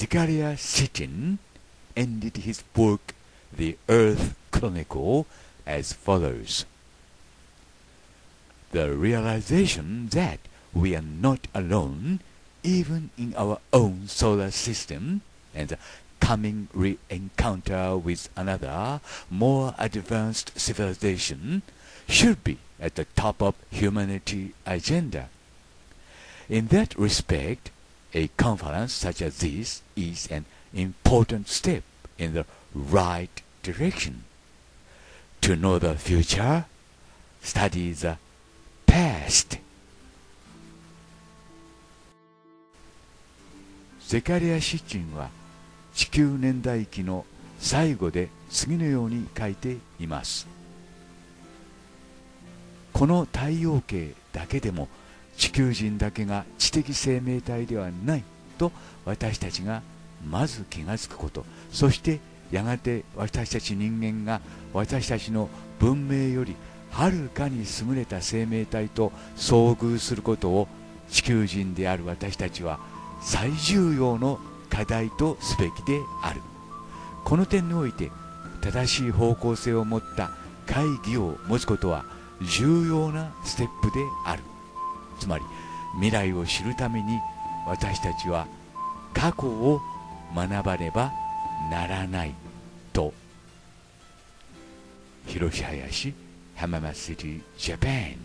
Zechariah Sitchin ended his book, The Earth Chronicle, as follows The realization that we are not alone, even in our own solar system, and the coming re encounter with another, more advanced civilization, should be at the top of humanity agenda. In that respect, a conference such as this is an important step in the right direction. To know the future, study the past. ゼカリア・シッチンは地球年代記の最後で次のように書いています。この太陽系だけでも地球人だけが知的生命体ではないと私たちがまず気が付くことそしてやがて私たち人間が私たちの文明よりはるかに優れた生命体と遭遇することを地球人である私たちは最重要の課題とすべきであるこの点において正しい方向性を持った会議を持つことは重要なステップであるつまり未来を知るために私たちは過去を学ばねばならないと広し林浜松 City Japan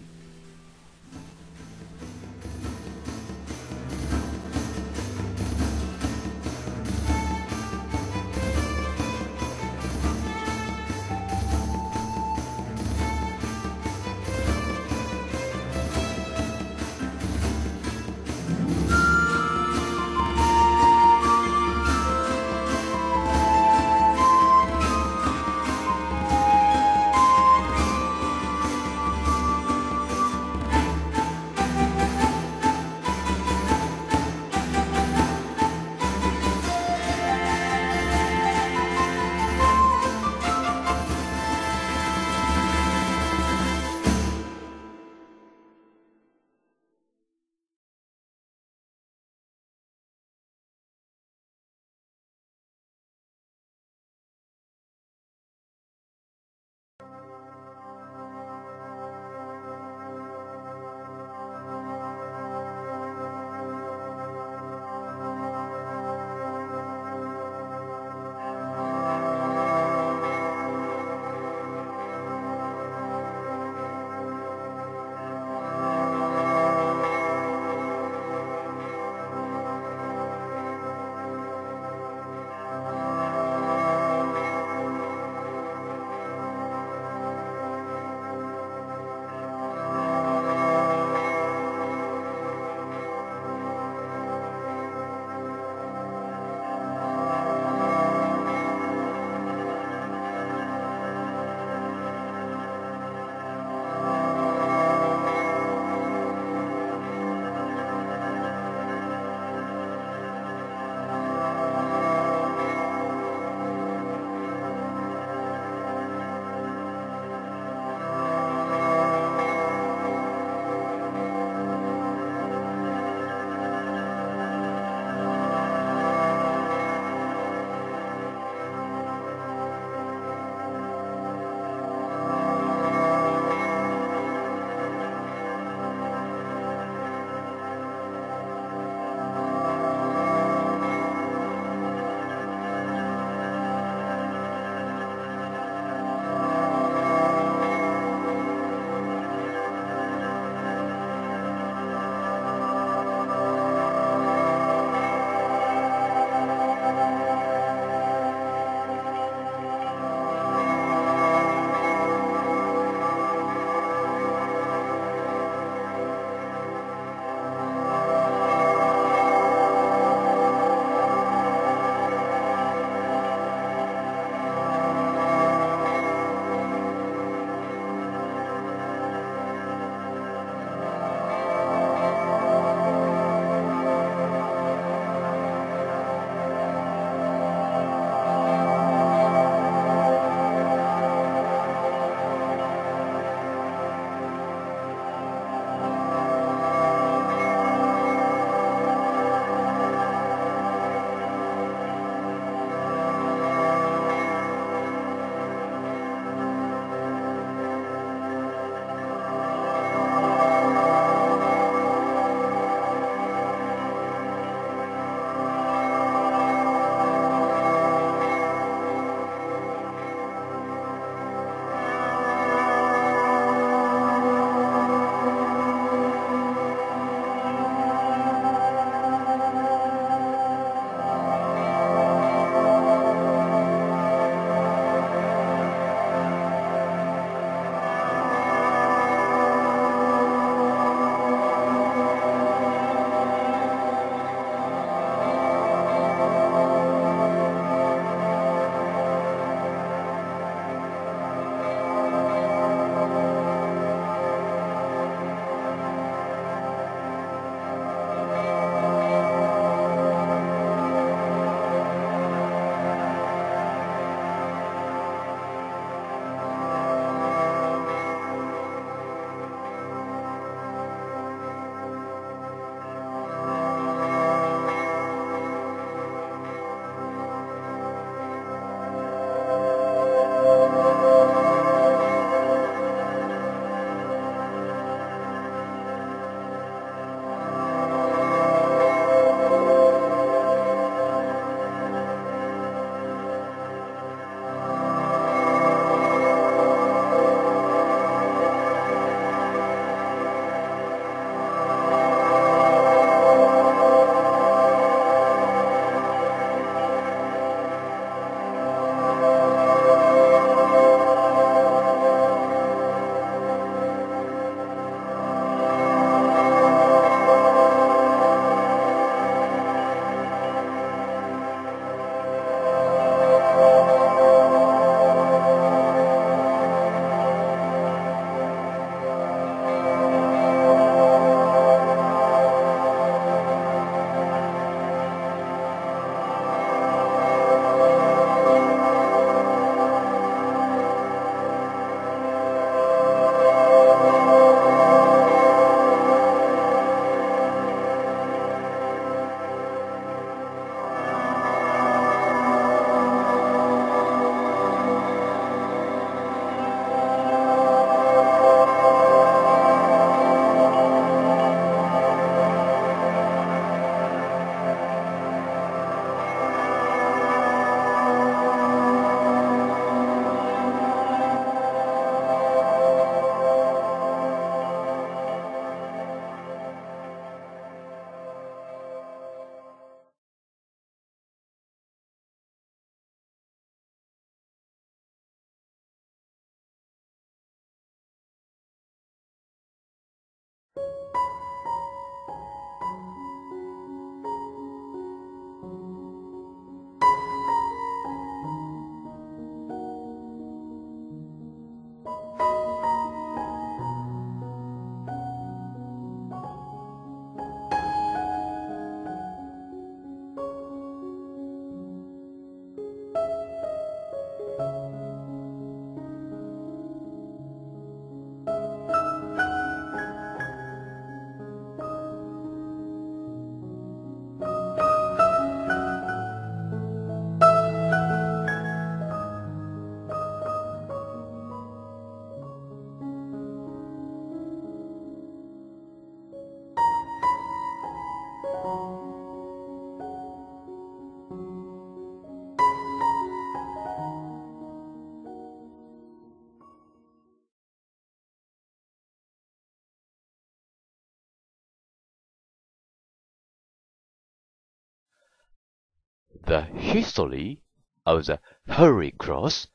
The history of the Holy Cross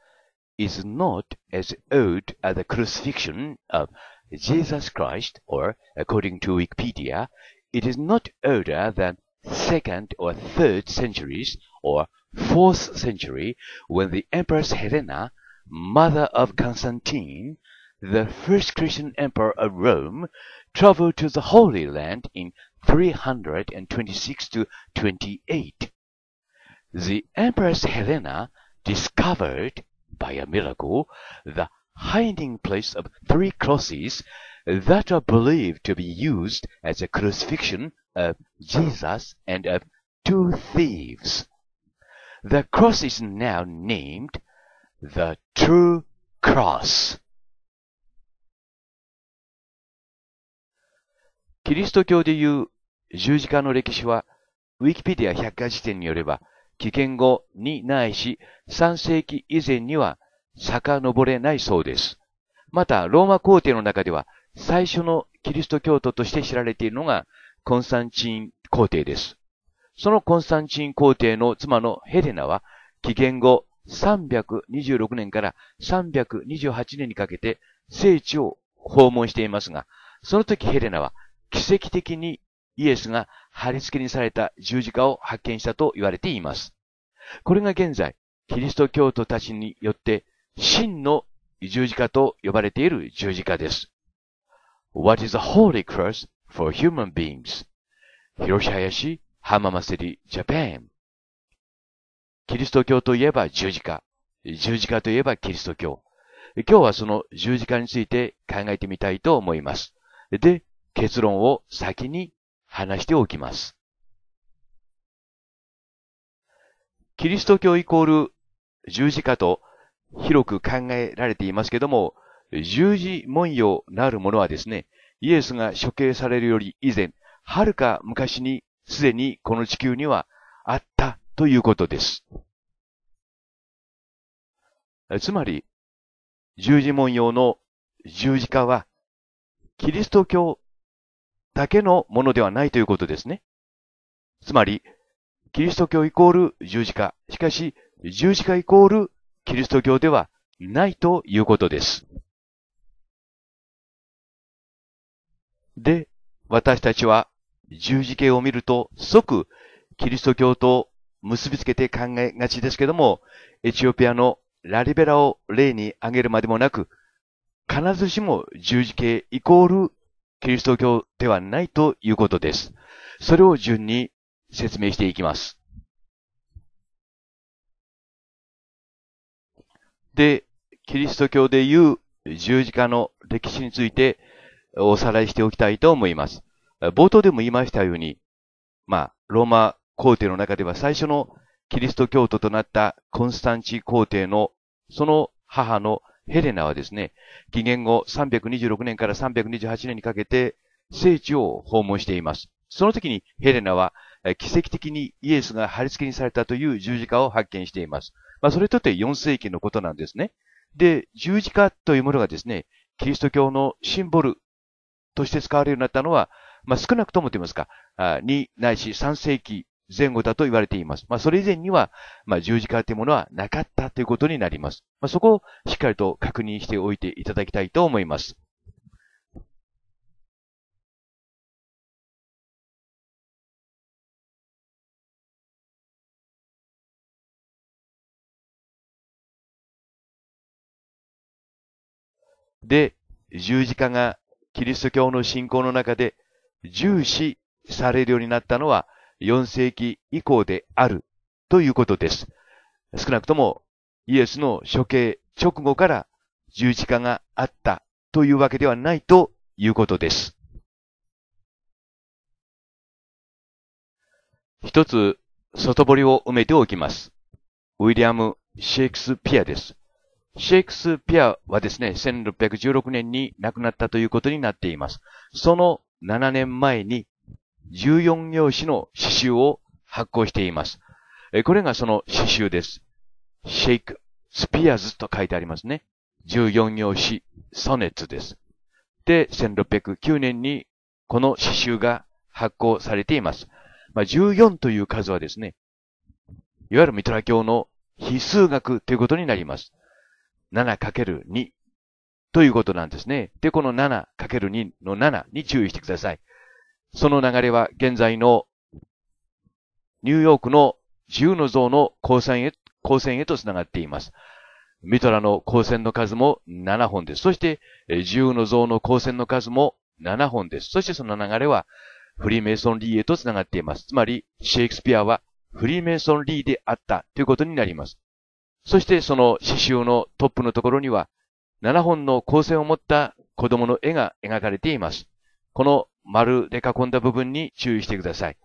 is not as old as the crucifixion of Jesus Christ, or, according to Wikipedia, it is not older than second or third centuries or fourth century when the Empress Helena, mother of Constantine, the first Christian emperor of Rome, traveled to the Holy Land in 326 to 28 the Empress Helena discovered by a miracle the hiding place of three crosses that are believed to be used as the crucifixion of Jesus and of two thieves. The cross is now named the True Cross. キリスト教でいう十字架の歴史は、ウィキペディア百科事典によれば、紀元後にないし3世紀以前には遡れないそうです。また、ローマ皇帝の中では最初のキリスト教徒として知られているのがコンスタンチン皇帝です。そのコンスタンチン皇帝の妻のヘレナは、紀元後326年から328年にかけて聖地を訪問していますが、その時ヘレナは奇跡的にイエスが貼り付けにされた十字架を発見したと言われています。これが現在、キリスト教徒たちによって真の十字架と呼ばれている十字架です。What is a h o l y Cross for Human Beings? 広島林浜松り Japan キリスト教といえば十字架。十字架といえばキリスト教。今日はその十字架について考えてみたいと思います。で、結論を先に話しておきます。キリスト教イコール十字架と広く考えられていますけども、十字文様なるものはですね、イエスが処刑されるより以前、はるか昔にすでにこの地球にはあったということです。つまり、十字文様の十字架は、キリスト教だけのものではないということですね。つまり、キリスト教イコール十字架。しかし、十字架イコールキリスト教ではないということです。で、私たちは十字形を見ると即キリスト教と結びつけて考えがちですけども、エチオピアのラリベラを例に挙げるまでもなく、必ずしも十字形イコールキリスト教ではないということです。それを順に説明していきます。で、キリスト教でいう十字架の歴史についておさらいしておきたいと思います。冒頭でも言いましたように、まあ、ローマ皇帝の中では最初のキリスト教徒となったコンスタンチ皇帝のその母のヘレナはですね、紀元後326年から328年にかけて聖地を訪問しています。その時にヘレナは奇跡的にイエスが貼り付けにされたという十字架を発見しています。まあ、それとって4世紀のことなんですね。で、十字架というものがですね、キリスト教のシンボルとして使われるようになったのは、まあ、少なくともと言いますか、2ないし3世紀前後だと言われています。まあ、それ以前には、まあ、十字架というものはなかったということになります。まあ、そこをしっかりと確認しておいていただきたいと思います。で、十字架がキリスト教の信仰の中で重視されるようになったのは、4世紀以降であるということです。少なくともイエスの処刑直後から十字架があったというわけではないということです。一つ外堀を埋めておきます。ウィリアム・シェイクスピアです。シェイクスピアはですね、1616年に亡くなったということになっています。その7年前に14行詞の詩集を発行しています。これがその詩集です。シェイク・スピアーズと書いてありますね。14行詞、ソネッツです。で、1609年にこの詩集が発行されています。まあ、14という数はですね、いわゆるミトラ教の比数学ということになります。7×2 ということなんですね。で、この 7×2 の7に注意してください。その流れは現在のニューヨークの自由の像の光線へ、光線へと繋がっています。ミトラの光線の数も7本です。そして、自由の像の光線の数も7本です。そしてその流れはフリーメイソンリーへと繋がっています。つまり、シェイクスピアはフリーメイソンリーであったということになります。そしてその刺繍のトップのところには、7本の光線を持った子供の絵が描かれています。この丸で囲んだ部分に注意してください。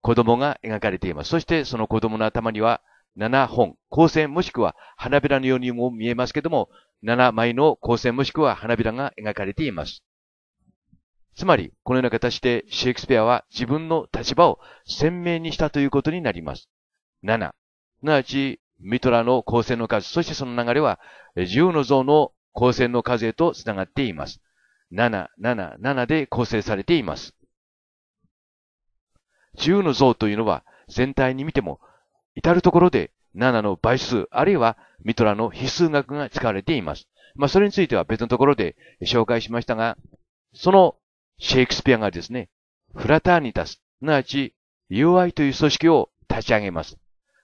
子供が描かれています。そしてその子供の頭には7本、光線もしくは花びらのようにも見えますけども、7枚の光線もしくは花びらが描かれています。つまり、このような形でシェイクスピアは自分の立場を鮮明にしたということになります。7、すなわちミトラの光線の数、そしてその流れは自由の像の光線の数へと繋がっています。777で構成されています。10の像というのは全体に見ても至るところで7の倍数あるいはミトラの比数学が使われています。まあそれについては別のところで紹介しましたが、そのシェイクスピアがですね、フラターニタス、すなわち UI という組織を立ち上げます。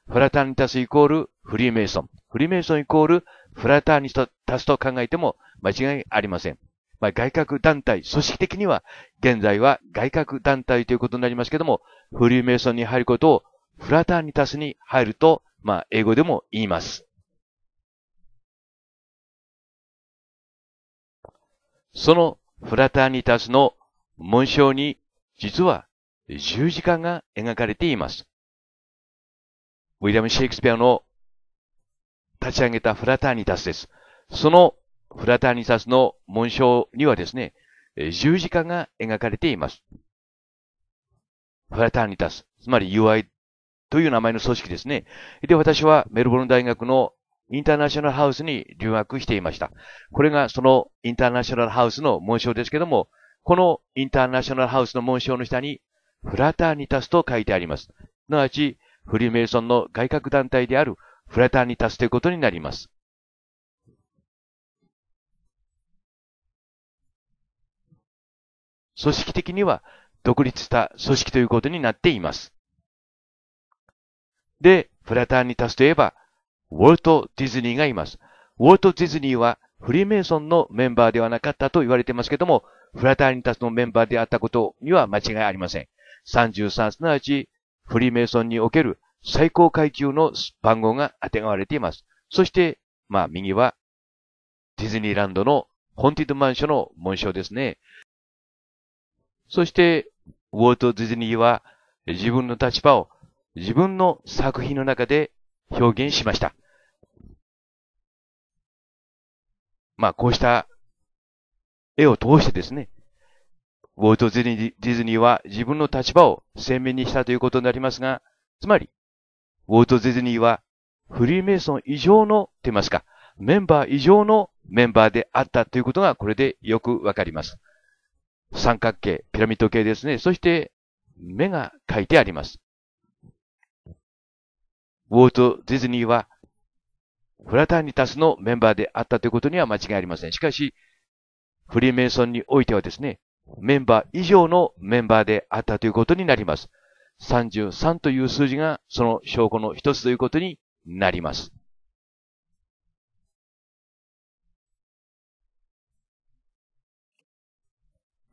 フラターニタスイコールフリーメイソン、フリーメイソンイコールフラターニタスと考えても間違いありません。まあ、外郭団体、組織的には、現在は外郭団体ということになりますけども、フリーメイソンに入ることをフラターニタスに入ると、まあ、英語でも言います。そのフラターニタスの紋章に、実は十字架が描かれています。ウィリアム・シェイクスピアの立ち上げたフラターニタスです。そのフラターニサスの紋章にはですね、十字架が描かれています。フラターニタス、つまり UI という名前の組織ですね。で、私はメルボルン大学のインターナショナルハウスに留学していました。これがそのインターナショナルハウスの紋章ですけども、このインターナショナルハウスの紋章の下に、フラターニタスと書いてあります。すなわち、フリーメイソンの外郭団体であるフラターニタスということになります。組織的には独立した組織ということになっています。で、フラターニタスといえば、ウォルト・ディズニーがいます。ウォルト・ディズニーはフリーメイソンのメンバーではなかったと言われてますけども、フラターニタスのメンバーであったことには間違いありません。33すなわち、フリーメイソンにおける最高階級の番号が当てがわれています。そして、まあ右は、ディズニーランドのホンティドマンションの紋章ですね。そして、ウォルト・ディズニーは自分の立場を自分の作品の中で表現しました。まあ、こうした絵を通してですね、ウォルト・ディズニーは自分の立場を鮮明にしたということになりますが、つまり、ウォルト・ディズニーはフリーメイソン以上の、と言いますか、メンバー以上のメンバーであったということがこれでよくわかります。三角形、ピラミッド形ですね。そして、目が書いてあります。ウォルト・ディズニーは、フラターニタスのメンバーであったということには間違いありません。しかし、フリーメイソンにおいてはですね、メンバー以上のメンバーであったということになります。33という数字がその証拠の一つということになります。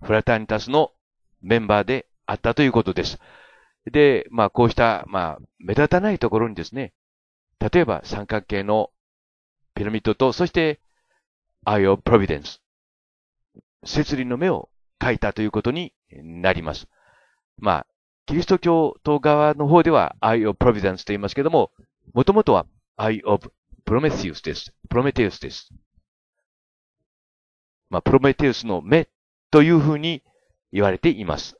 フラタニタスのメンバーであったということです。で、まあ、こうした、まあ、目立たないところにですね、例えば三角形のピラミッドと、そして、アイオ・プロビデンス、摂理の目を書いたということになります。まあ、キリスト教徒側の方では Eye of Providence と言いますけども、もともとは Eye of Prometheus です。プロメテウスです。まあ、プロメテウスの目というふうに言われています。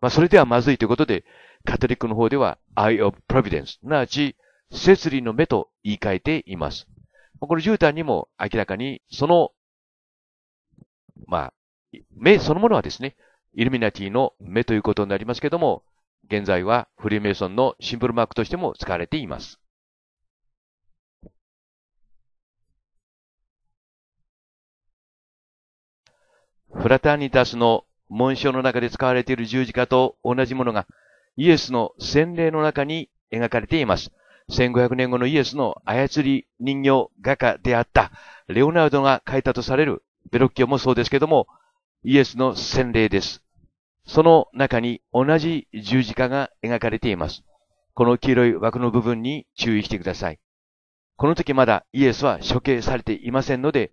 まあ、それではまずいということで、カトリックの方では Eye of Providence、すなわち、摂理の目と言い換えています。この絨毯にも明らかに、その、まあ、目そのものはですね、イルミナティの目ということになりますけども、現在はフリーメイソンのシンボルマークとしても使われています。フラタニタスの紋章の中で使われている十字架と同じものが、イエスの洗礼の中に描かれています。1500年後のイエスの操り人形画家であったレオナルドが描いたとされるベロッキオもそうですけども、イエスの洗礼です。その中に同じ十字架が描かれています。この黄色い枠の部分に注意してください。この時まだイエスは処刑されていませんので、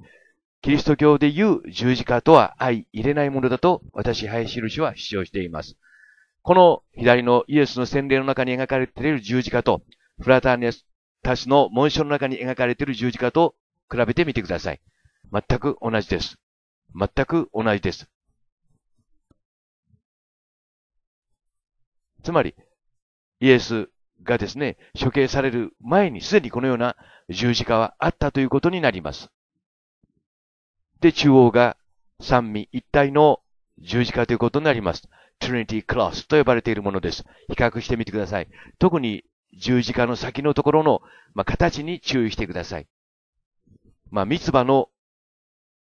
キリスト教で言う十字架とは相入れないものだと私、林印は主張しています。この左のイエスの洗礼の中に描かれている十字架と、フラターニアスたちの紋章の中に描かれている十字架と比べてみてください。全く同じです。全く同じです。つまり、イエスがですね、処刑される前にすでにこのような十字架はあったということになります。で、中央が三味一体の十字架ということになります。Trinity Cross と呼ばれているものです。比較してみてください。特に十字架の先のところの、まあ、形に注意してください。まあ、三つ葉の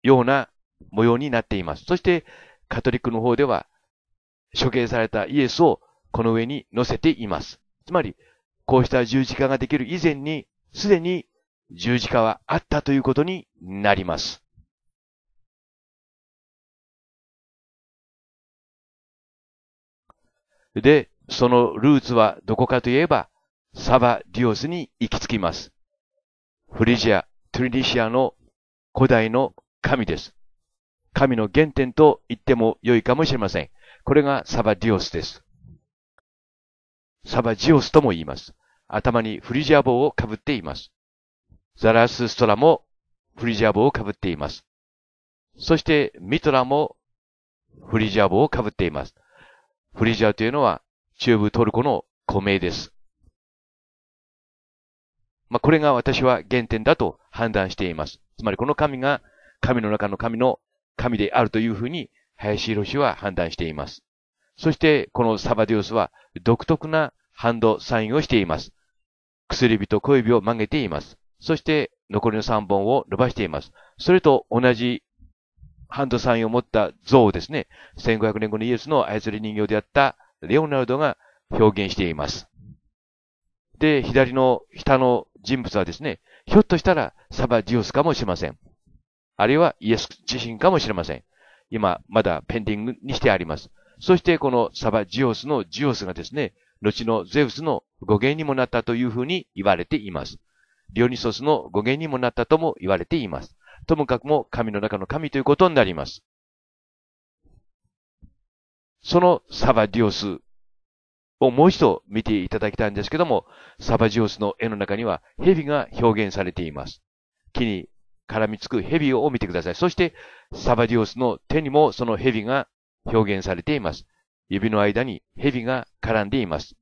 ような模様になっています。そして、カトリックの方では、処刑されたイエスをこの上に乗せています。つまり、こうした十字架ができる以前に、すでに十字架はあったということになります。で、そのルーツはどこかといえば、サバ・ディオスに行き着きます。フリジア、トリニシアの古代の神です。神の原点と言っても良いかもしれません。これがサバ・ディオスです。サバ・ジオスとも言います。頭にフリジア帽をかぶっています。ザラス・ストラもフリジア帽をかぶっています。そしてミトラもフリジア帽をかぶっています。フリジアというのは中部トルコの古名です。まあ、これが私は原点だと判断しています。つまりこの神が神の中の神の神であるというふうに林博士は判断しています。そしてこのサバディオスは独特なハンドサインをしています。薬指と小指を曲げています。そして残りの3本を伸ばしています。それと同じハンドサインを持った像をですね、1500年後のイエスの操り人形であったレオナルドが表現しています。で、左の下の人物はですね、ひょっとしたらサバジオスかもしれません。あるいはイエス自身かもしれません。今、まだペンディングにしてあります。そしてこのサバジオスのジオスがですね、後のゼウスの語源にもなったというふうに言われています。リオニソスの語源にもなったとも言われています。ともかくも神の中の神ということになります。そのサバディオスをもう一度見ていただきたいんですけども、サバジオスの絵の中には蛇が表現されています。木に絡みつく蛇を見てください。そして、サバディオスの手にもその蛇が表現されています。指の間に蛇が絡んでいます。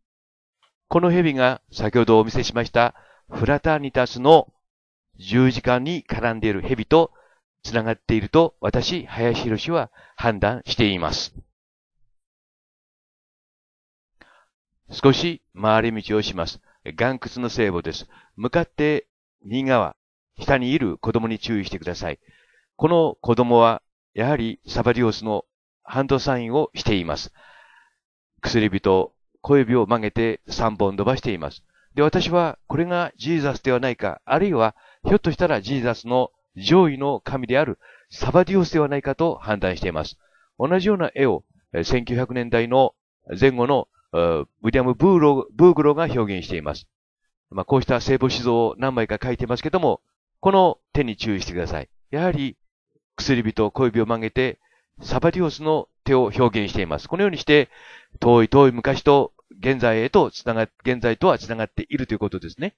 この蛇が先ほどお見せしましたフラターニタスの十字架に絡んでいる蛇と繋がっていると私、林博は判断しています。少し回り道をします。岩窟の聖母です。向かって右側、下にいる子供に注意してください。この子供は、やはりサバリオスのハンドサインをしています。薬指と小指を曲げて3本伸ばしています。で、私はこれがジーザスではないか、あるいはひょっとしたらジーザスの上位の神であるサバディオスではないかと判断しています。同じような絵を1900年代の前後のウィリアム・ブーロブーグロが表現しています。まあ、こうした聖母子像を何枚か描いていますけども、この手に注意してください。やはり、薬指と小指を曲げて、サバディオスの手を表現しています。このようにして、遠い遠い昔と現在へとつなが、現在とはつながっているということですね。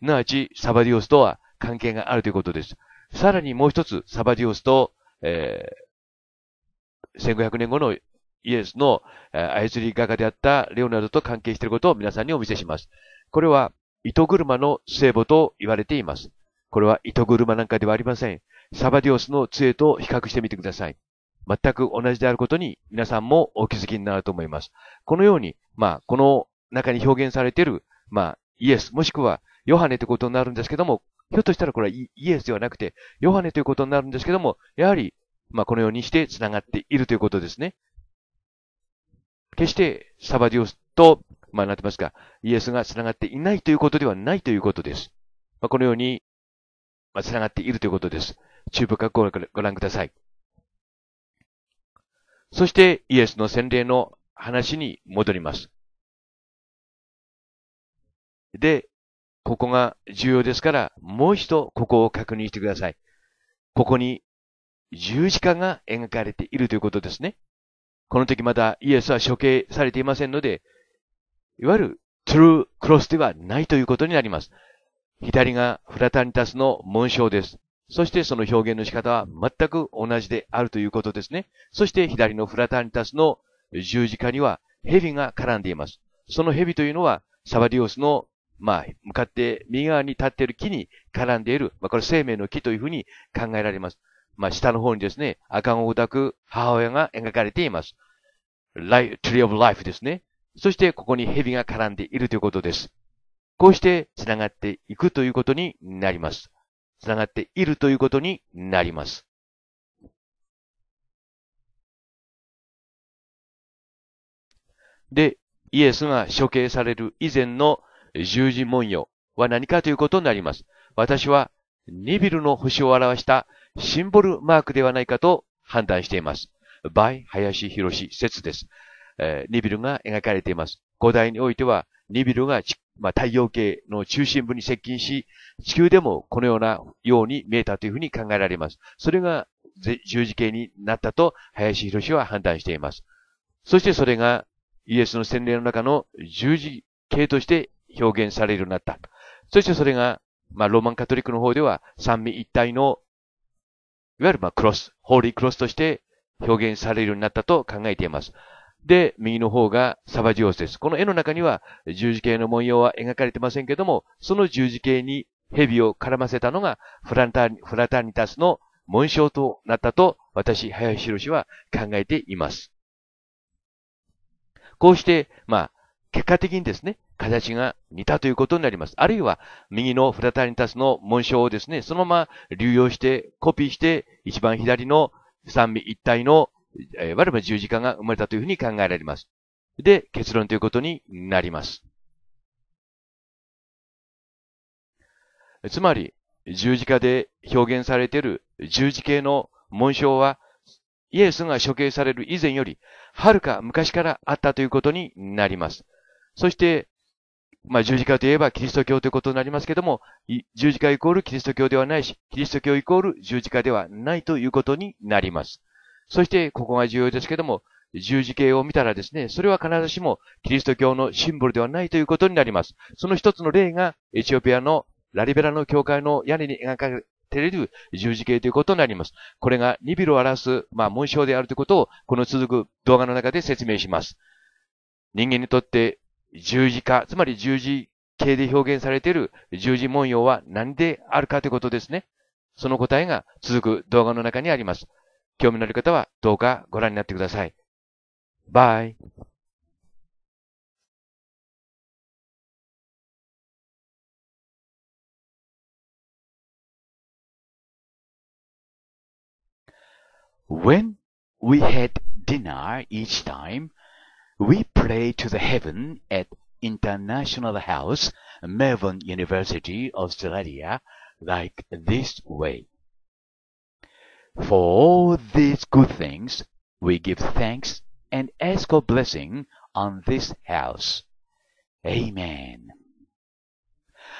なわち、サバディオスとは、関係があるということです。さらにもう一つ、サバディオスと、えー、1500年後のイエスの、えー、リー画家であったレオナルドと関係していることを皆さんにお見せします。これは、糸車の聖母と言われています。これは糸車なんかではありません。サバディオスの杖と比較してみてください。全く同じであることに皆さんもお気づきになると思います。このように、まあ、この中に表現されている、まあ、イエスもしくはヨハネということになるんですけども、ひょっとしたらこれはイエスではなくて、ヨハネということになるんですけども、やはり、まあ、このようにして繋がっているということですね。決して、サバディオスと、まあ、なってますか、イエスが繋がっていないということではないということです。まあ、このように、まあ、繋がっているということです。中部学校をご覧ください。そして、イエスの洗礼の話に戻ります。で、ここが重要ですから、もう一度ここを確認してください。ここに十字架が描かれているということですね。この時まだイエスは処刑されていませんので、いわゆるトゥルークロスではないということになります。左がフラタニタスの紋章です。そしてその表現の仕方は全く同じであるということですね。そして左のフラタニタスの十字架には蛇が絡んでいます。その蛇というのはサバディオスのまあ、向かって右側に立っている木に絡んでいる、まあ、これ生命の木というふうに考えられます。まあ、下の方にですね、赤子を抱く母親が描かれています。ライ、Tree of Life ですね。そしてここに蛇が絡んでいるということです。こうして繋がっていくということになります。繋がっているということになります。で、イエスが処刑される以前の十字文様は何かということになります。私はニビルの星を表したシンボルマークではないかと判断しています。by 林博士説です、えー、ニビルが描かれています。古代においては、ニビルが、まあ、太陽系の中心部に接近し、地球でもこのようなように見えたというふうに考えられます。それが十字形になったと林博士は判断しています。そしてそれがイエスの洗礼の中の十字形として表現されるようになった。そしてそれが、まあ、ロマンカトリックの方では、三味一体の、いわゆるまあ、クロス、ホーリークロスとして表現されるようになったと考えています。で、右の方がサバジオスです。この絵の中には十字形の文様は描かれてませんけども、その十字形に蛇を絡ませたのがフランタフラタニタスの紋章となったと私、林博は考えています。こうして、まあ、結果的にですね、形が似たということになります。あるいは、右のフラタニタスの紋章をですね、そのまま流用して、コピーして、一番左の三味一体の、えー、我々十字架が生まれたというふうに考えられます。で、結論ということになります。つまり、十字架で表現されている十字形の紋章は、イエスが処刑される以前より、はるか昔からあったということになります。そして、まあ、十字架といえばキリスト教ということになりますけども、十字架イコールキリスト教ではないし、キリスト教イコール十字架ではないということになります。そして、ここが重要ですけども、十字形を見たらですね、それは必ずしもキリスト教のシンボルではないということになります。その一つの例が、エチオピアのラリベラの教会の屋根に描かれている十字形ということになります。これがニビルを表す、まあ、紋章であるということを、この続く動画の中で説明します。人間にとって十字架、つまり十字形で表現されている十字文様は何であるかということですね。その答えが続く動画の中にあります。興味のある方はどうかご覧になってください。バイ。When we had dinner each time, We pray to the heaven at International House, Melbourne University, Australia, like this way. For all these good things, we give thanks and ask a blessing on this house. Amen.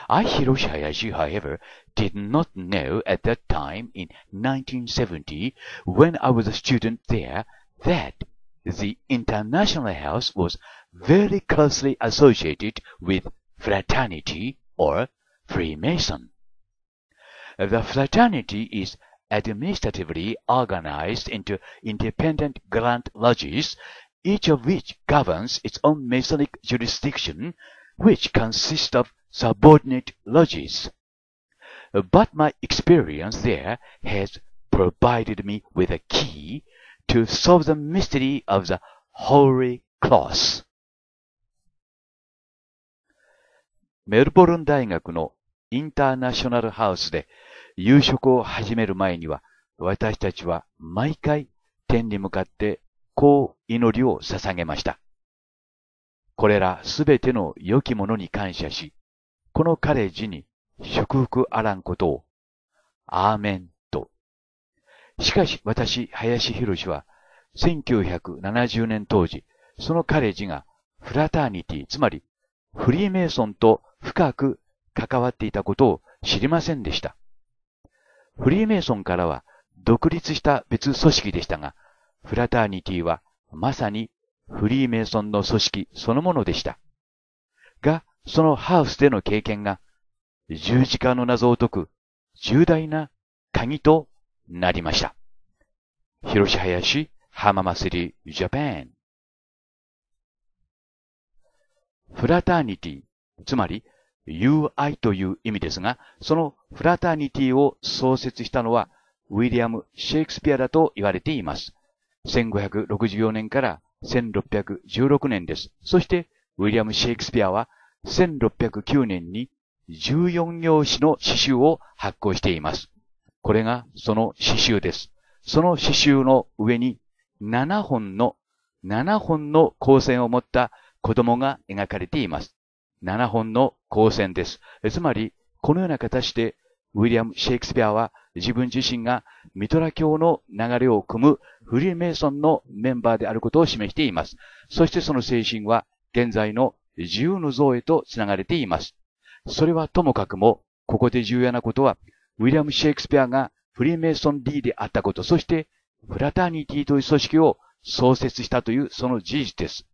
I, Hiroshi Hayashi, however, did not know at that time in 1970, when I was a student there, that the International House was very closely associated with fraternity or Freemason. The fraternity is administratively organized into independent grand lodges, each of which governs its own Masonic jurisdiction, which consists of subordinate lodges. But my experience there has provided me with a key to solve the mystery of the Holy Cross メルボルン大学のインターナショナルハウスで夕食を始める前には私たちは毎回天に向かってこう祈りを捧げました。これらすべての良きものに感謝し、このカレッジに祝福あらんことを、アーメンしかし私、林博士は、1970年当時、その彼氏がフラターニティ、つまりフリーメイソンと深く関わっていたことを知りませんでした。フリーメイソンからは独立した別組織でしたが、フラターニティはまさにフリーメイソンの組織そのものでした。が、そのハーフスでの経験が、十字架の謎を解く重大な鍵となりました。広し林浜祭りジャパン。フラターニティ、つまり、友愛という意味ですが、そのフラターニティを創設したのは、ウィリアム・シェイクスピアだと言われています。1564年から1616年です。そして、ウィリアム・シェイクスピアは、1609年に14行詩の詩集を発行しています。これがその刺繍です。その刺繍の上に7本の、7本の光線を持った子供が描かれています。7本の光線です。つまり、このような形で、ウィリアム・シェイクスピアは自分自身がミトラ教の流れを組むフリーメイソンのメンバーであることを示しています。そしてその精神は現在の自由の像へとつながれています。それはともかくも、ここで重要なことは、ウィリアム・シェイクスピアがフリーメイソン D であったこと、そしてフラターニティという組織を創設したというその事実です。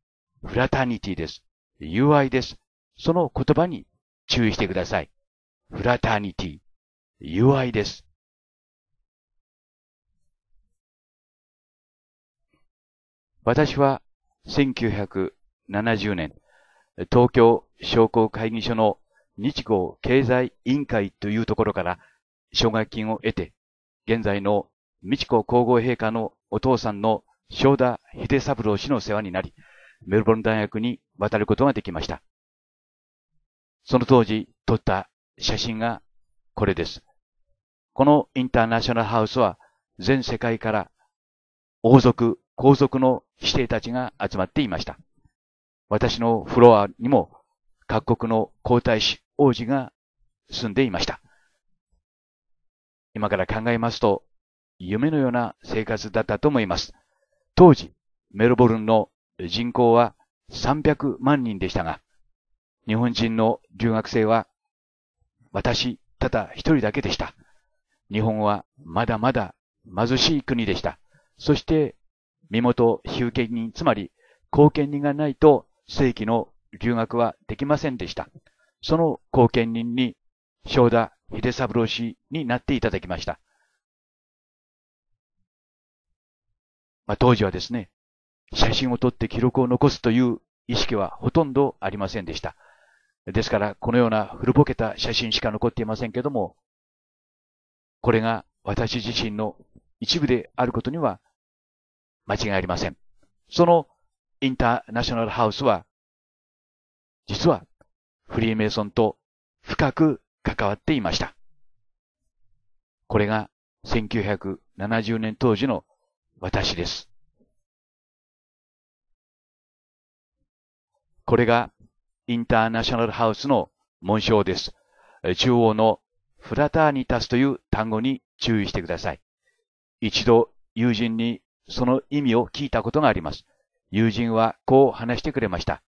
フラターニティです。友愛です。その言葉に注意してください。フラターニティ、友愛です。私は1970年、東京商工会議所の日豪経済委員会というところから奨学金を得て、現在の美智子皇后陛下のお父さんの正田秀三郎氏の世話になり、メルボルン大学に渡ることができました。その当時撮った写真がこれです。このインターナショナルハウスは全世界から王族、皇族の指定たちが集まっていました。私のフロアにも各国の皇太子、王子が住んでいました。今から考えますと、夢のような生活だったと思います。当時、メルボルンの人口は300万人でしたが、日本人の留学生は私、ただ一人だけでした。日本はまだまだ貧しい国でした。そして、身元集受人、つまり貢献人がないと正規の留学はできませんでした。その貢献人に、正田秀三郎氏になっていただきました。まあ、当時はですね、写真を撮って記録を残すという意識はほとんどありませんでした。ですから、このような古ぼけた写真しか残っていませんけども、これが私自身の一部であることには間違いありません。そのインターナショナルハウスは、実はフリーメイソンと深く関わっていました。これが1970年当時の私です。これがインターナショナルハウスの紋章です。中央のフラターニタスという単語に注意してください。一度友人にその意味を聞いたことがあります。友人はこう話してくれました。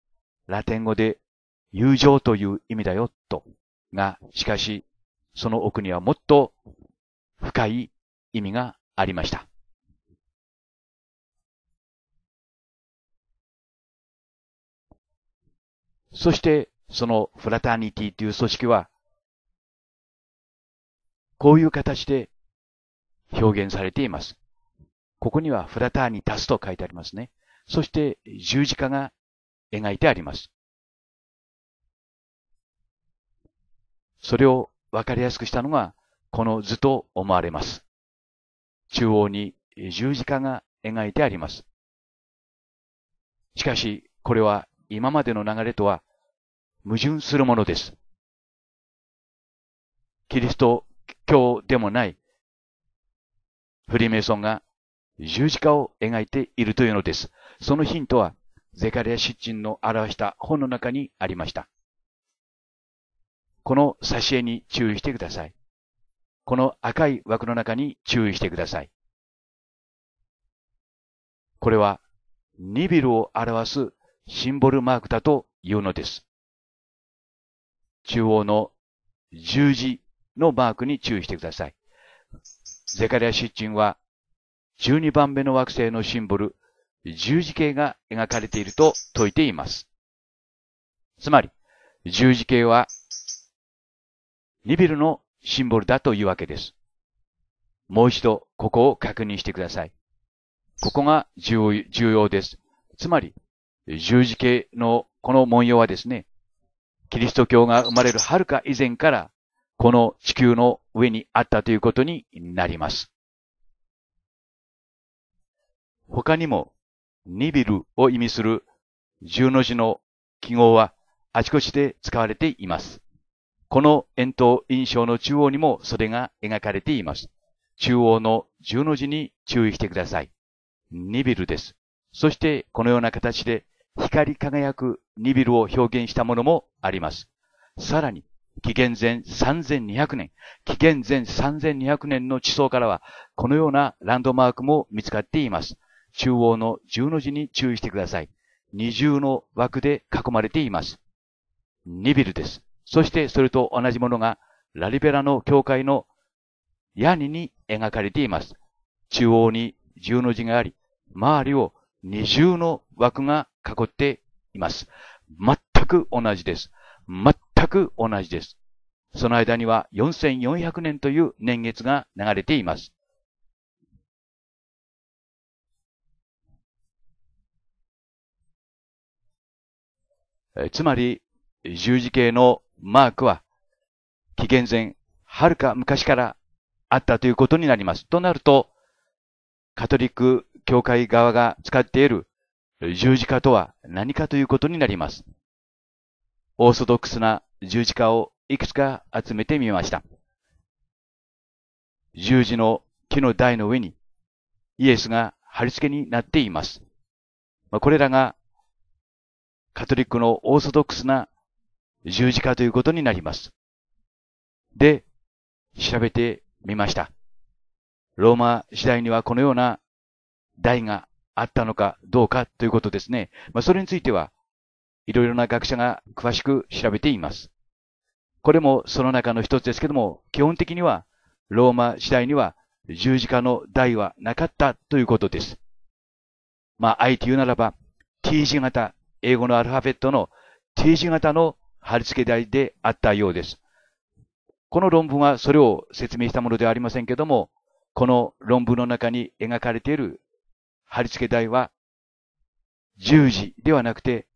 ラテン語で友情という意味だよ、と。が、しかし、その奥にはもっと深い意味がありました。そして、そのフラターニティという組織は、こういう形で表現されています。ここにはフラターニタスと書いてありますね。そして十字架が描いてあります。それを分かりやすくしたのが、この図と思われます。中央に十字架が描いてあります。しかし、これは今までの流れとは矛盾するものです。キリスト教でもないフリーメイソンが十字架を描いているというのです。そのヒントはゼカリア・シッチンの表した本の中にありました。この挿絵に注意してください。この赤い枠の中に注意してください。これはニビルを表すシンボルマークだというのです。中央の十字のマークに注意してください。ゼカリア・シッチンは12番目の惑星のシンボル、十字形が描かれていると説いています。つまり、十字形はニビルのシンボルだというわけです。もう一度、ここを確認してください。ここが重要です。つまり、十字形のこの文様はですね、キリスト教が生まれるはるか以前から、この地球の上にあったということになります。他にも、ニビルを意味する十の字の記号はあちこちで使われています。この円筒印象の中央にもそれが描かれています。中央の十の字に注意してください。ニビルです。そしてこのような形で光り輝くニビルを表現したものもあります。さらに、紀元前3200年、紀元前3200年の地層からは、このようなランドマークも見つかっています。中央の十の字に注意してください。二重の枠で囲まれています。ニビルです。そしてそれと同じものがラリベラの教会の屋根に描かれています。中央に十の字があり、周りを二重の枠が囲っています。全く同じです。全く同じです。その間には4400年という年月が流れています。つまり、十字形のマークは、紀元前、はるか昔からあったということになります。となると、カトリック教会側が使っている十字架とは何かということになります。オーソドックスな十字架をいくつか集めてみました。十字の木の台の上にイエスが貼り付けになっています。これらがカトリックのオーソドックスな十字架ということになります。で、調べてみました。ローマ時代にはこのような台があったのかどうかということですね。まあ、それについては、いろいろな学者が詳しく調べています。これもその中の一つですけども、基本的には、ローマ時代には十字架の台はなかったということです。まあ、あえて言うならば、T 字型、英語のアルファベットの T 字型の貼り付け台であったようです。この論文はそれを説明したものではありませんけども、この論文の中に描かれている貼り付け台は、十字ではなくて、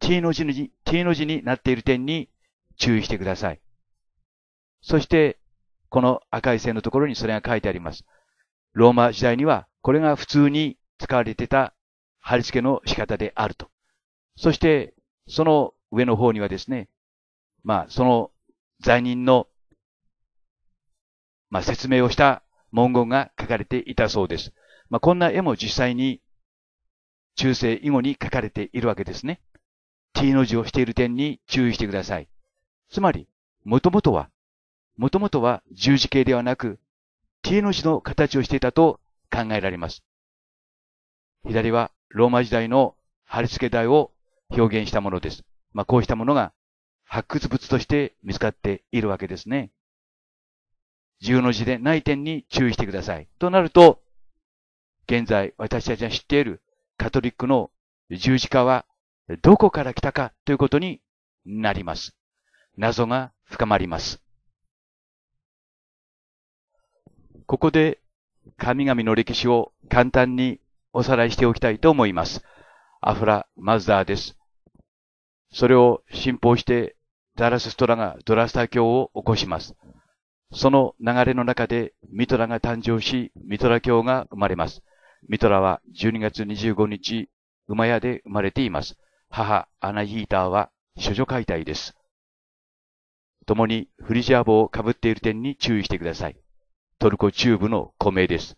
T の字に、T の字になっている点に注意してください。そして、この赤い線のところにそれが書いてあります。ローマ時代には、これが普通に使われてた貼り付けの仕方であると。そして、その上の方にはですね、まあ、その罪人の、まあ、説明をした文言が書かれていたそうです。まあ、こんな絵も実際に中世以後に書かれているわけですね。t の字をしている点に注意してください。つまり、もともとは、もともとは十字形ではなく、t の字の形をしていたと考えられます。左はローマ時代の貼り付け台を表現したものです。まあ、こうしたものが発掘物として見つかっているわけですね。十の字でない点に注意してください。となると、現在私たちが知っているカトリックの十字架はどこから来たかということになります。謎が深まります。ここで神々の歴史を簡単におさらいしておきたいと思います。アフラ・マズダーです。それを信奉してダラスストラがドラスター教を起こします。その流れの中でミトラが誕生し、ミトラ教が生まれます。ミトラは12月25日、馬屋で生まれています。母、アナヒーターは処女解体です。共にフリジア帽をかぶっている点に注意してください。トルコ中部の古名です。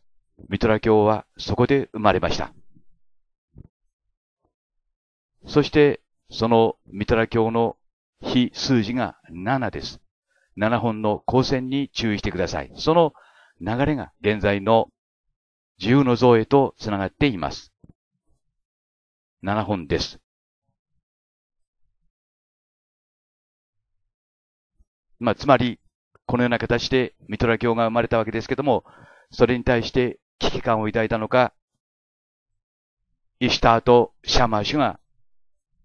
ミトラ教はそこで生まれました。そしてそのミトラ教の非数字が7です。7本の光線に注意してください。その流れが現在の自由の像へと繋がっています。7本です。まあ、つまり、このような形でミトラ教が生まれたわけですけども、それに対して危機感を抱いたのか、イシターとシャマーシュが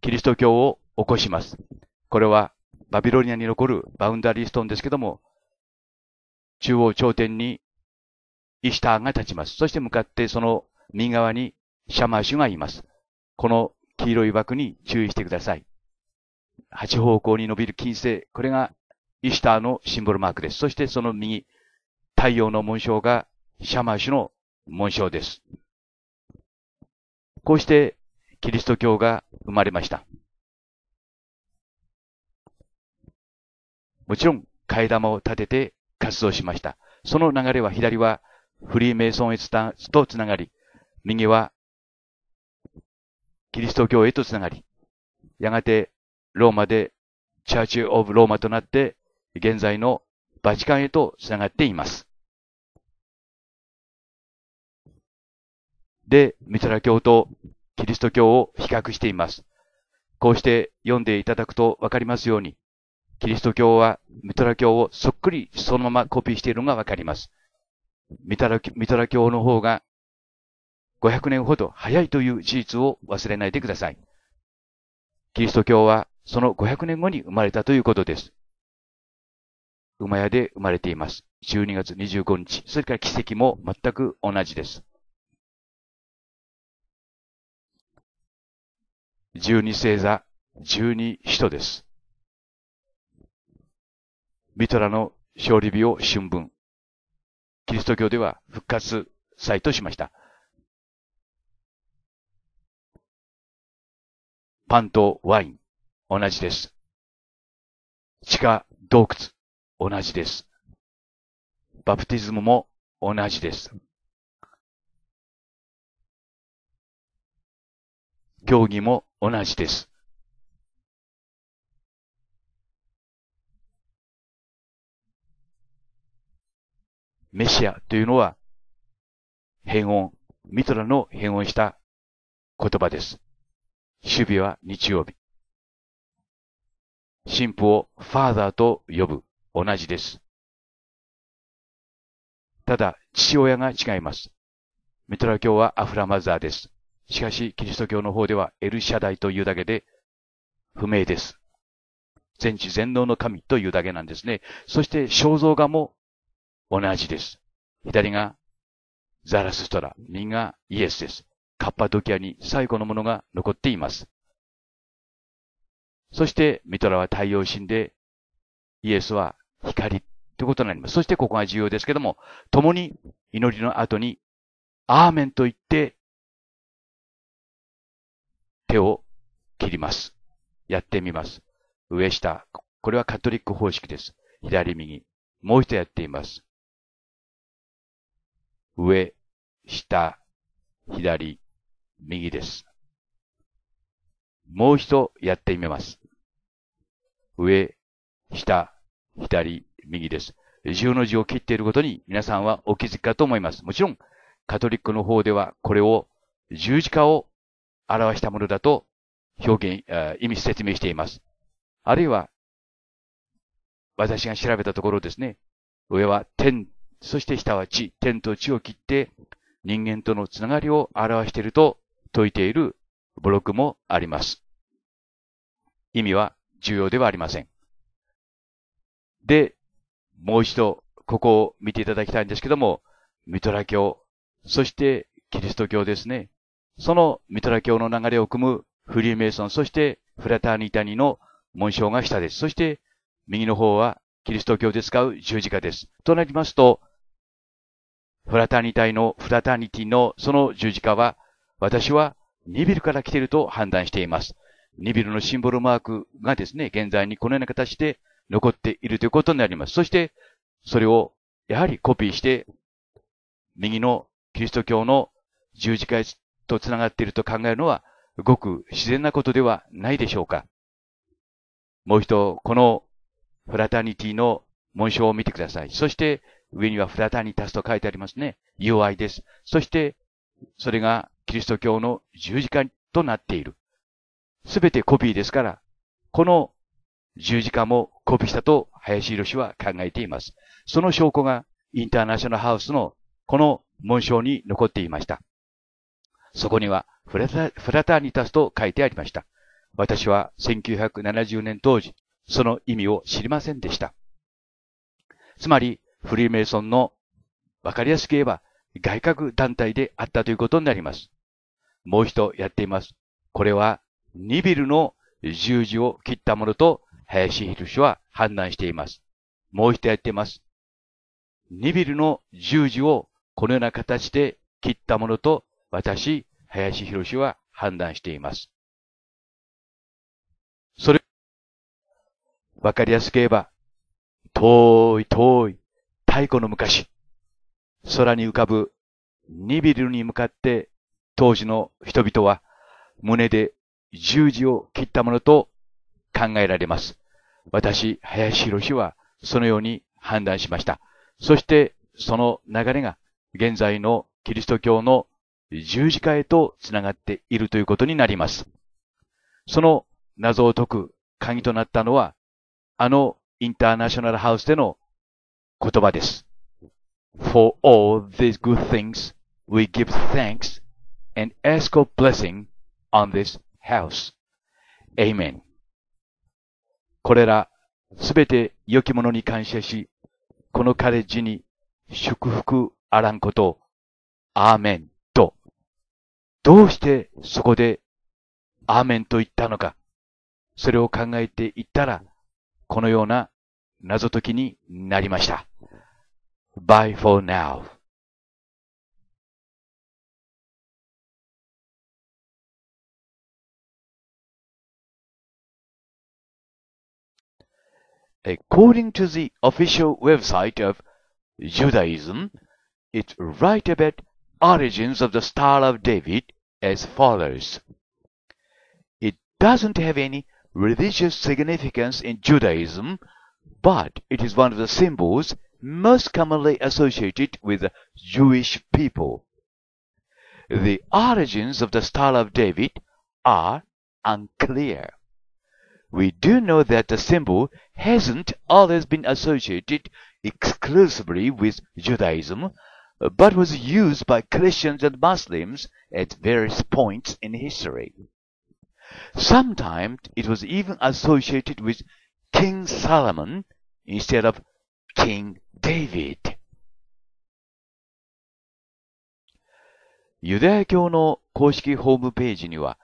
キリスト教を起こします。これはバビロニアに残るバウンダリーストーンですけども、中央頂点にイシターが立ちます。そして向かってその右側にシャマーシュがいます。この黄色い枠に注意してください。八方向に伸びる金星、これがイシターのシンボルマークです。そしてその右、太陽の紋章がシャマーシュの紋章です。こうしてキリスト教が生まれました。もちろん、替え玉を立てて活動しました。その流れは左はフリーメイソンへとつながり、右はキリスト教へとつながり、やがてローマでチャーチ・オブ・ローマとなって、現在のバチカンへとつながっています。で、ミトラ教とキリスト教を比較しています。こうして読んでいただくとわかりますように、キリスト教はミトラ教をそっくりそのままコピーしているのがわかります。ミトラミトラ教の方が500年ほど早いという事実を忘れないでください。キリスト教はその500年後に生まれたということです。馬屋で生まれています。12月25日。それから奇跡も全く同じです。十二星座、十二人です。ミトラの勝利日を春分。キリスト教では復活祭としました。パンとワイン、同じです。地下洞窟、同じです。バプティズムも同じです。競技も同じです。メシアというのは、変音、ミトラの変音した言葉です。守備は日曜日。神父をファーザーと呼ぶ。同じです。ただ、父親が違います。ミトラ教はアフラマザーです。しかし、キリスト教の方ではエルシャダイというだけで不明です。全知全能の神というだけなんですね。そして肖像画も同じです。左がザラストラ、右がイエスです。カッパドキアに最後のものが残っています。そして、ミトラは太陽神で、イエスは光ということになります。そしてここが重要ですけども、共に祈りの後に、アーメンと言って手を切ります。やってみます。上下。これはカトリック方式です。左右。もう一度やってみます。上、下、左、右です。もう一度やってみます。上、下、左、右です。十の字を切っていることに皆さんはお気づきかと思います。もちろん、カトリックの方ではこれを十字架を表したものだと表現、意味説明しています。あるいは、私が調べたところですね、上は天、そして下は地、天と地を切って人間とのつながりを表していると説いているブロックもあります。意味は重要ではありません。で、もう一度、ここを見ていただきたいんですけども、ミトラ教、そしてキリスト教ですね。そのミトラ教の流れを組むフリーメイソン、そしてフラターニタニの紋章が下です。そして右の方はキリスト教で使う十字架です。となりますと、フラターニタイの、フラターニティのその十字架は、私はニビルから来ていると判断しています。ニビルのシンボルマークがですね、現在にこのような形で残っているということになります。そして、それをやはりコピーして、右のキリスト教の十字架と繋がっていると考えるのは、ごく自然なことではないでしょうか。もう一度、このフラタニティの紋章を見てください。そして、上にはフラタニタスと書いてありますね。友愛です。そして、それがキリスト教の十字架となっている。すべてコピーですから、この十字架もコピーしたと林博士は考えています。その証拠がインターナショナルハウスのこの紋章に残っていました。そこにはフラタ、フラターニタスと書いてありました。私は1970年当時、その意味を知りませんでした。つまり、フリーメイソンの、わかりやすく言えば、外郭団体であったということになります。もう一度やっています。これは、ニビルの十字を切ったものと、林博士は判断しています。もう一度やっています。ニビルの十字をこのような形で切ったものと、私、林博士は判断しています。それ、わかりやすく言えば、遠い遠い太古の昔、空に浮かぶニビルに向かって当時の人々は胸で十字を切ったものと考えられます。私、林博士はそのように判断しました。そして、その流れが現在のキリスト教の十字架へと繋がっているということになります。その謎を解く鍵となったのは、あのインターナショナルハウスでの言葉です。For all these good things, we give thanks and ask a blessing on this house. Amen. これらすべて良きものに感謝し、このカレッジに祝福あらんことを。アーメン。どうしてそこでアーメンと言ったのか、それを考えていったら、このような謎解きになりました。Bye for now. According to the official website of Judaism, it's right about origins of the Star of David as follows. It doesn't have any religious significance in Judaism, but it is one of the symbols most commonly associated with the Jewish people. The origins of the Star of David are unclear. We do know that the symbol hasn't always been associated exclusively with Judaism, but was used by Christians and Muslims at various points in history. Sometimes it was even associated with King Solomon instead of King David. ユダヤ教の公式ホームページには、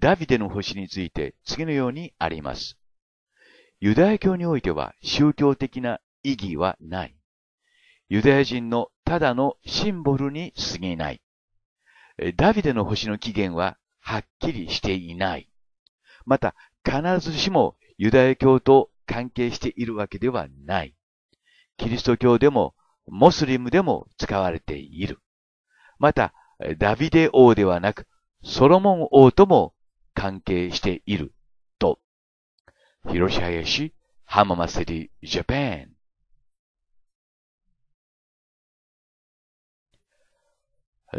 ダビデの星について次のようにあります。ユダヤ教においては宗教的な意義はない。ユダヤ人のただのシンボルに過ぎない。ダビデの星の起源ははっきりしていない。また、必ずしもユダヤ教と関係しているわけではない。キリスト教でもモスリムでも使われている。また、ダビデ王ではなく、ソロモン王とも関係している。と、広し林浜祭りジャパン。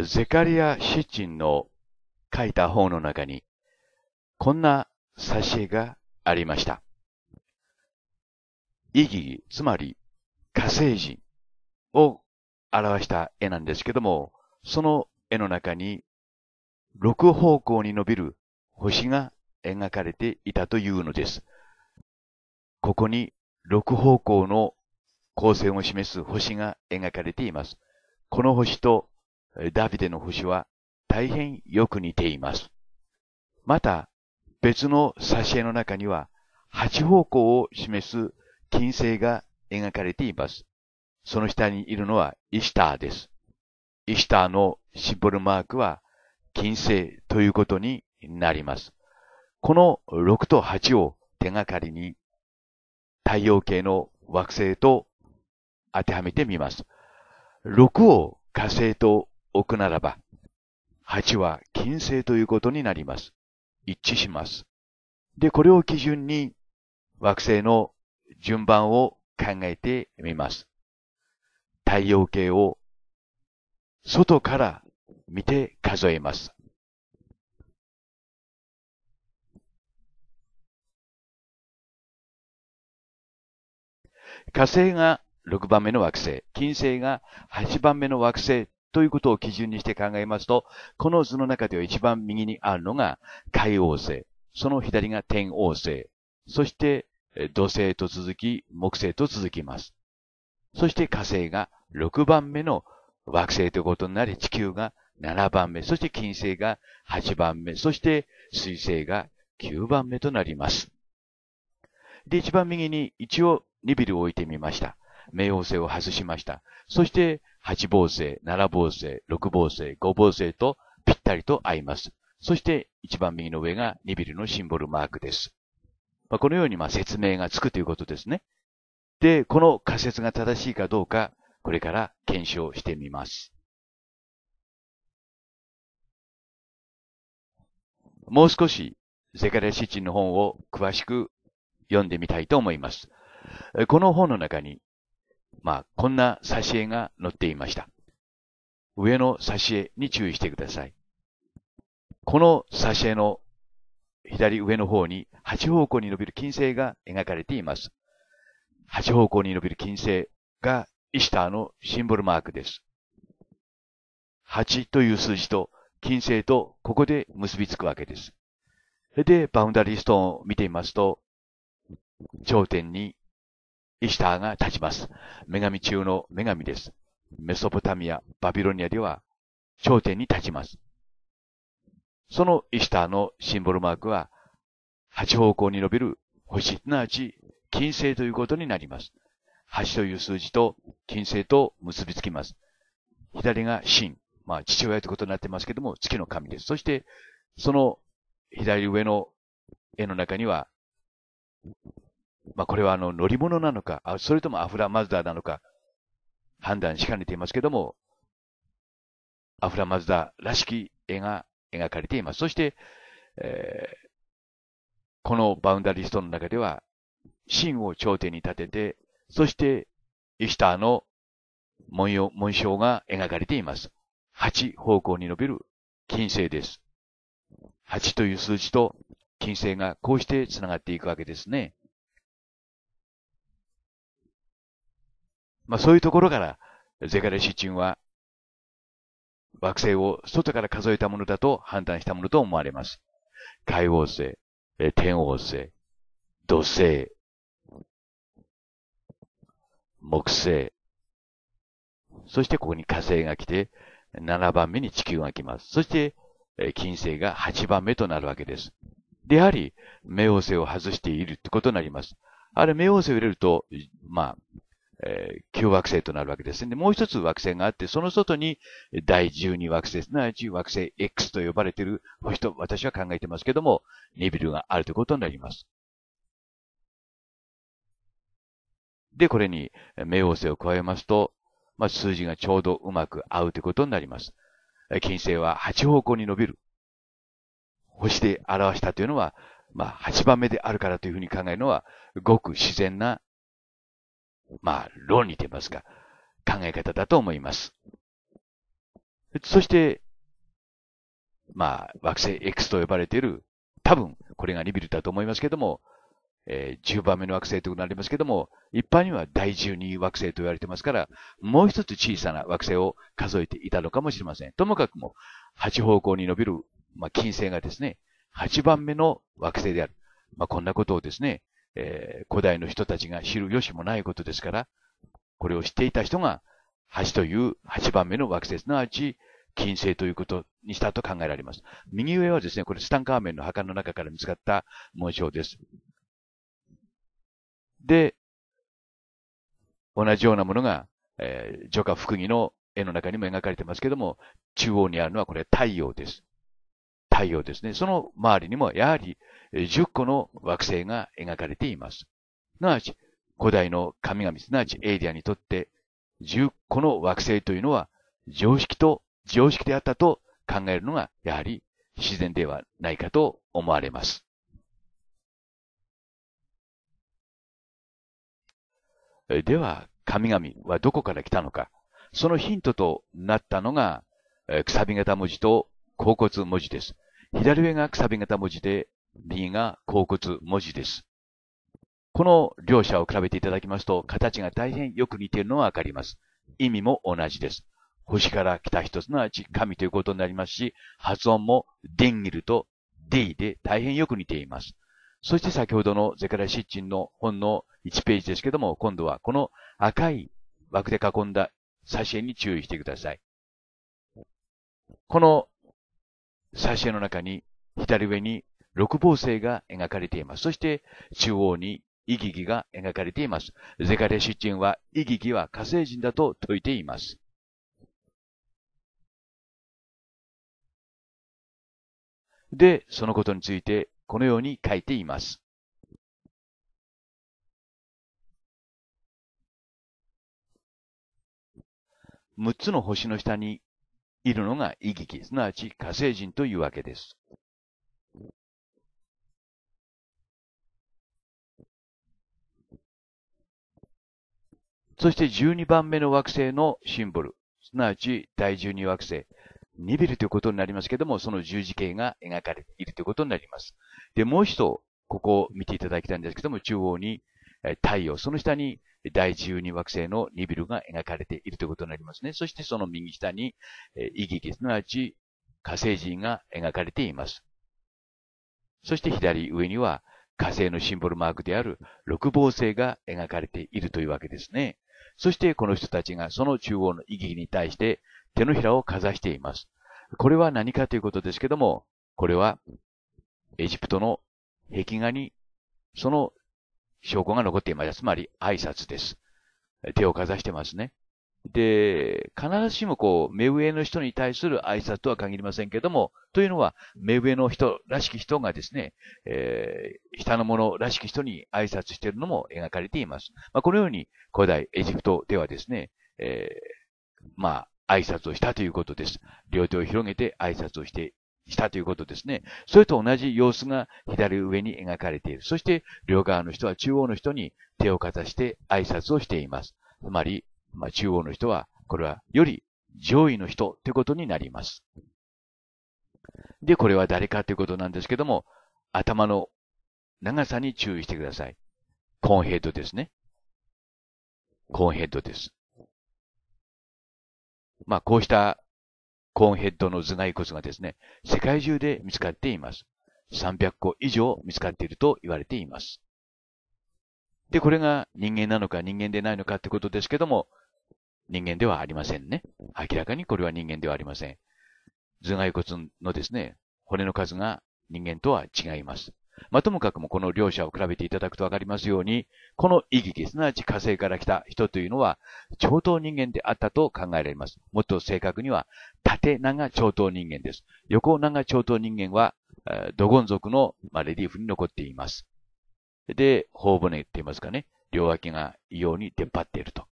ゼカリア・シッチンの書いた本の中に、こんな挿絵がありました。意義、つまり火星人を表した絵なんですけども、その絵の中に6方向に伸びる星が描かれていたというのです。ここに6方向の光線を示す星が描かれています。この星とダビデの星は大変よく似ています。また、別の挿絵の中には、八方向を示す金星が描かれています。その下にいるのはイスターです。イスターのシンボルマークは金星ということになります。この6と8を手がかりに太陽系の惑星と当てはめてみます。6を火星と置くならば、8は金星ということになります。一致します。で、これを基準に惑星の順番を考えてみます。太陽系を外から見て数えます。火星が6番目の惑星、金星が8番目の惑星ということを基準にして考えますと、この図の中では一番右にあるのが海王星、その左が天王星、そして土星と続き木星と続きます。そして火星が6番目の惑星ということになり、地球が7番目、そして金星が8番目、そして水星が9番目となります。で、一番右に一応ニビルを置いてみました。冥王星を外しました。そして8房星、7房星、6房星、5房星とぴったりと合います。そして一番右の上がニビルのシンボルマークです。まあ、このようにま説明がつくということですね。で、この仮説が正しいかどうか、これから検証してみます。もう少し、ゼカリア・シッチンの本を詳しく読んでみたいと思います。この本の中に、まあ、こんな挿絵が載っていました。上の挿絵に注意してください。この挿絵の左上の方に8方向に伸びる金星が描かれています。8方向に伸びる金星がイスターのシンボルマークです。8という数字と金星とここで結びつくわけです。それでバウンダリーストーンを見てみますと、頂点にイシターが立ちます。女神中の女神です。メソポタミア、バビロニアでは頂点に立ちます。そのイシターのシンボルマークは、8方向に伸びる星、すなわち金星ということになります。8という数字と金星と結びつきます。左が神、まあ父親ということになってますけども、月の神です。そして、その左上の絵の中には、まあ、これはあの乗り物なのか、それともアフラマズダーなのか、判断しかねていますけども、アフラマズダーらしき絵が描かれています。そして、えー、このバウンダリストの中では、真を頂点に立てて、そしてイシターの文様文章が描かれています。8方向に伸びる金星です。8という数字と金星がこうして繋がっていくわけですね。まあそういうところから、ゼカレシチンは惑星を外から数えたものだと判断したものと思われます。海王星、天王星、土星、木星、そしてここに火星が来て、7番目に地球が来ます。そして、金星が8番目となるわけです。で、やはり、冥王星を外しているってことになります。あれ、冥王星を入れると、まあ、えー、9惑星となるわけですね。もう一つ惑星があって、その外に第12惑星、すなわち惑星 X と呼ばれている星と私は考えてますけども、ネビルがあるということになります。で、これに冥王星を加えますと、まあ、数字がちょうどうまく合うということになります。金星は8方向に伸びる。星で表したというのは、まあ、8番目であるからというふうに考えるのは、ごく自然なまあ、論理と言いますか、考え方だと思います。そして、まあ、惑星 X と呼ばれている、多分、これがリビルだと思いますけども、えー、10番目の惑星ということになりますけども、一般には第12惑星と言われてますから、もう一つ小さな惑星を数えていたのかもしれません。ともかくも、8方向に伸びる、まあ、金星がですね、8番目の惑星である。まあ、こんなことをですね、えー、古代の人たちが知る由もないことですから、これを知っていた人が橋という8番目の惑星、すなわち金星ということにしたと考えられます。右上はですね、これツタンカーメンの墓の中から見つかった紋章です。で、同じようなものが、えー、ジョカ・フクギの絵の中にも描かれてますけども、中央にあるのはこれ太陽です。太陽ですね。その周りにもやはり10個の惑星が描かれています。すなわち、古代の神々、すなわちエイリアにとって10個の惑星というのは常識と、常識であったと考えるのがやはり自然ではないかと思われます。では、神々はどこから来たのか。そのヒントとなったのが、くさび型文字と甲骨文字です。左上がくさび型文字で、右が甲骨文字です。この両者を比べていただきますと、形が大変よく似ているのがわかります。意味も同じです。星から来た一つの味、神ということになりますし、発音もデンギルとデイで大変よく似ています。そして先ほどのゼカラシッチンの本の1ページですけども、今度はこの赤い枠で囲んだ挿絵に注意してください。この最初の中に、左上に六芒星が描かれています。そして、中央にイギギが描かれています。ゼカレシチンは、イギギは火星人だと説いています。で、そのことについて、このように書いています。6つの星の下にいるのが異劇、すなわち火星人というわけです。そして12番目の惑星のシンボル、すなわち第12惑星、ニビルということになりますけども、その十字形が描かれているということになります。で、もう一度、ここを見ていただきたいんですけども、中央に太陽、その下に第12惑星のニビルが描かれているということになりますね。そしてその右下に、えイギギ、すなわち火星人が描かれています。そして左上には火星のシンボルマークである六芒星が描かれているというわけですね。そしてこの人たちがその中央の意義に対して手のひらをかざしています。これは何かということですけども、これはエジプトの壁画にその証拠が残っていました。つまり挨拶です。手をかざしてますね。で、必ずしもこう、目上の人に対する挨拶とは限りませんけども、というのは、目上の人らしき人がですね、えー、下の者らしき人に挨拶しているのも描かれています。まあ、このように、古代エジプトではですね、えー、まあ、挨拶をしたということです。両手を広げて挨拶をしてしたということですね。それと同じ様子が左上に描かれている。そして、両側の人は中央の人に手をかざして挨拶をしています。つまり、まあ、中央の人は、これはより上位の人ということになります。で、これは誰かということなんですけども、頭の長さに注意してください。コーンヘッドですね。コーンヘッドです。まあ、こうしたコーンヘッドの頭蓋骨がですね、世界中で見つかっています。300個以上見つかっていると言われています。で、これが人間なのか人間でないのかってことですけども、人間ではありませんね。明らかにこれは人間ではありません。頭蓋骨のですね、骨の数が人間とは違います。まあ、ともかくもこの両者を比べていただくとわかりますように、この意義、すなわち火星から来た人というのは、超等人間であったと考えられます。もっと正確には、縦長超等人間です。横長超等人間は、ドゴン族の、レディーフに残っています。で、頬骨って言いますかね。両脇が異様に出っ張っていると。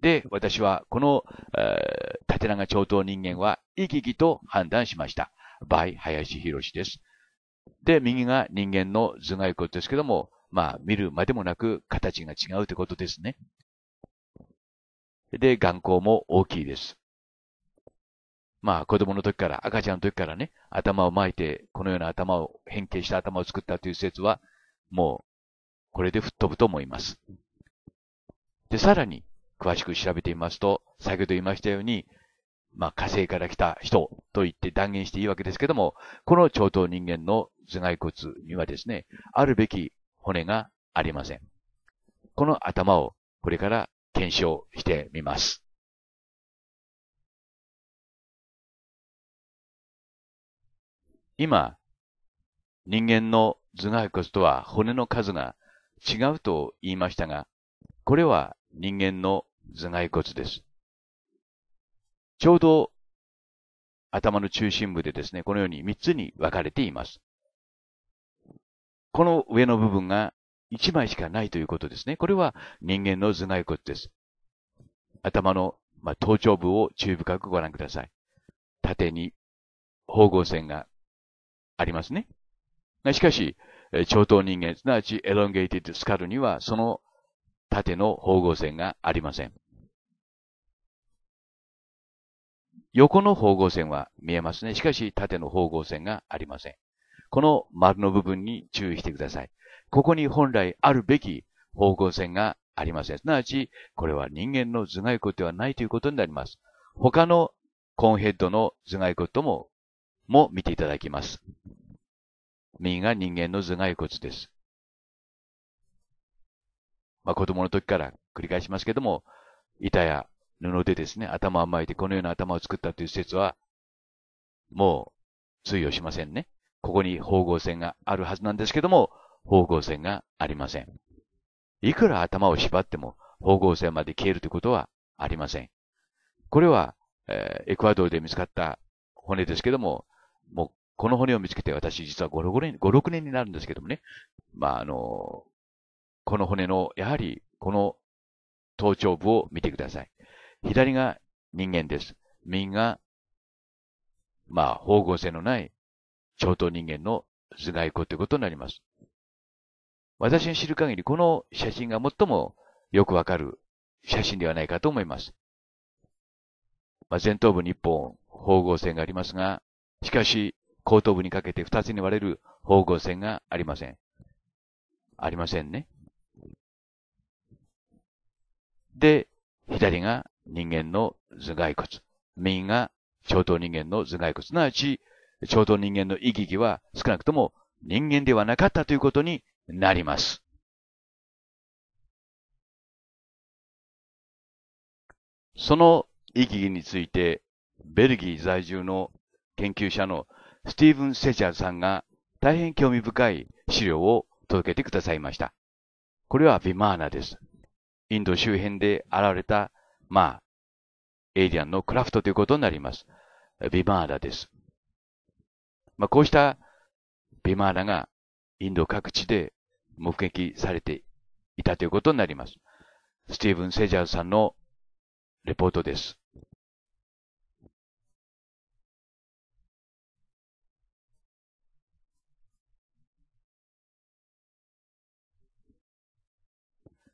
で、私はこの、縦長長頭人間はイギギと判断しました。バイ、林博です。で、右が人間の頭蓋骨ですけども、まあ、見るまでもなく形が違うってことですね。で、眼光も大きいです。まあ、子供の時から、赤ちゃんの時からね、頭を巻いて、このような頭を、変形した頭を作ったという説は、もう、これで吹っ飛ぶと思います。で、さらに、詳しく調べてみますと、先ほど言いましたように、まあ、火星から来た人と言って断言していいわけですけども、この超等人間の頭蓋骨にはですね、あるべき骨がありません。この頭をこれから検証してみます。今、人間の頭蓋骨とは骨の数が違うと言いましたが、これは人間の頭蓋骨です。ちょうど頭の中心部でですね、このように3つに分かれています。この上の部分が1枚しかないということですね。これは人間の頭蓋骨です。頭の、まあ、頭頂部を注意深くご覧ください。縦に縫合線がありますね。しかし、超等人間、すなわちエロンゲイティッドスカルにはその縦の縫合線がありません。横の方向線は見えますね。しかし、縦の方向線がありません。この丸の部分に注意してください。ここに本来あるべき方向線がありません。すなわち、これは人間の頭蓋骨ではないということになります。他のコーンヘッドの頭蓋骨とも、も見ていただきます。右が人間の頭蓋骨です。まあ、子供の時から繰り返しますけども、板や布でですね、頭を巻いてこのような頭を作ったという説は、もう通用しませんね。ここに方合線があるはずなんですけども、方合線がありません。いくら頭を縛っても方合線まで消えるということはありません。これは、えー、エクアドルで見つかった骨ですけども、もうこの骨を見つけて私実は5、6年 ,5 6年になるんですけどもね、まあ、あの、この骨の、やはりこの頭頂部を見てください。左が人間です。右が、まあ、方向性のない超等人間の頭蓋骨ということになります。私の知る限り、この写真が最もよくわかる写真ではないかと思います。まあ、前頭部に一本方合線がありますが、しかし後頭部にかけて二つに割れる方合線がありません。ありませんね。で、左が人間の頭蓋骨。右が超等人間の頭蓋骨。すなわち、超等人間の意義は少なくとも人間ではなかったということになります。その意義義について、ベルギー在住の研究者のスティーブン・セチャーさんが大変興味深い資料を届けてくださいました。これはビマーナです。インド周辺で現れたまあ、エイリアンのクラフトということになります。ビマーラです。まあ、こうしたビマーラがインド各地で目撃されていたということになります。スティーブン・セジャーさんのレポートです。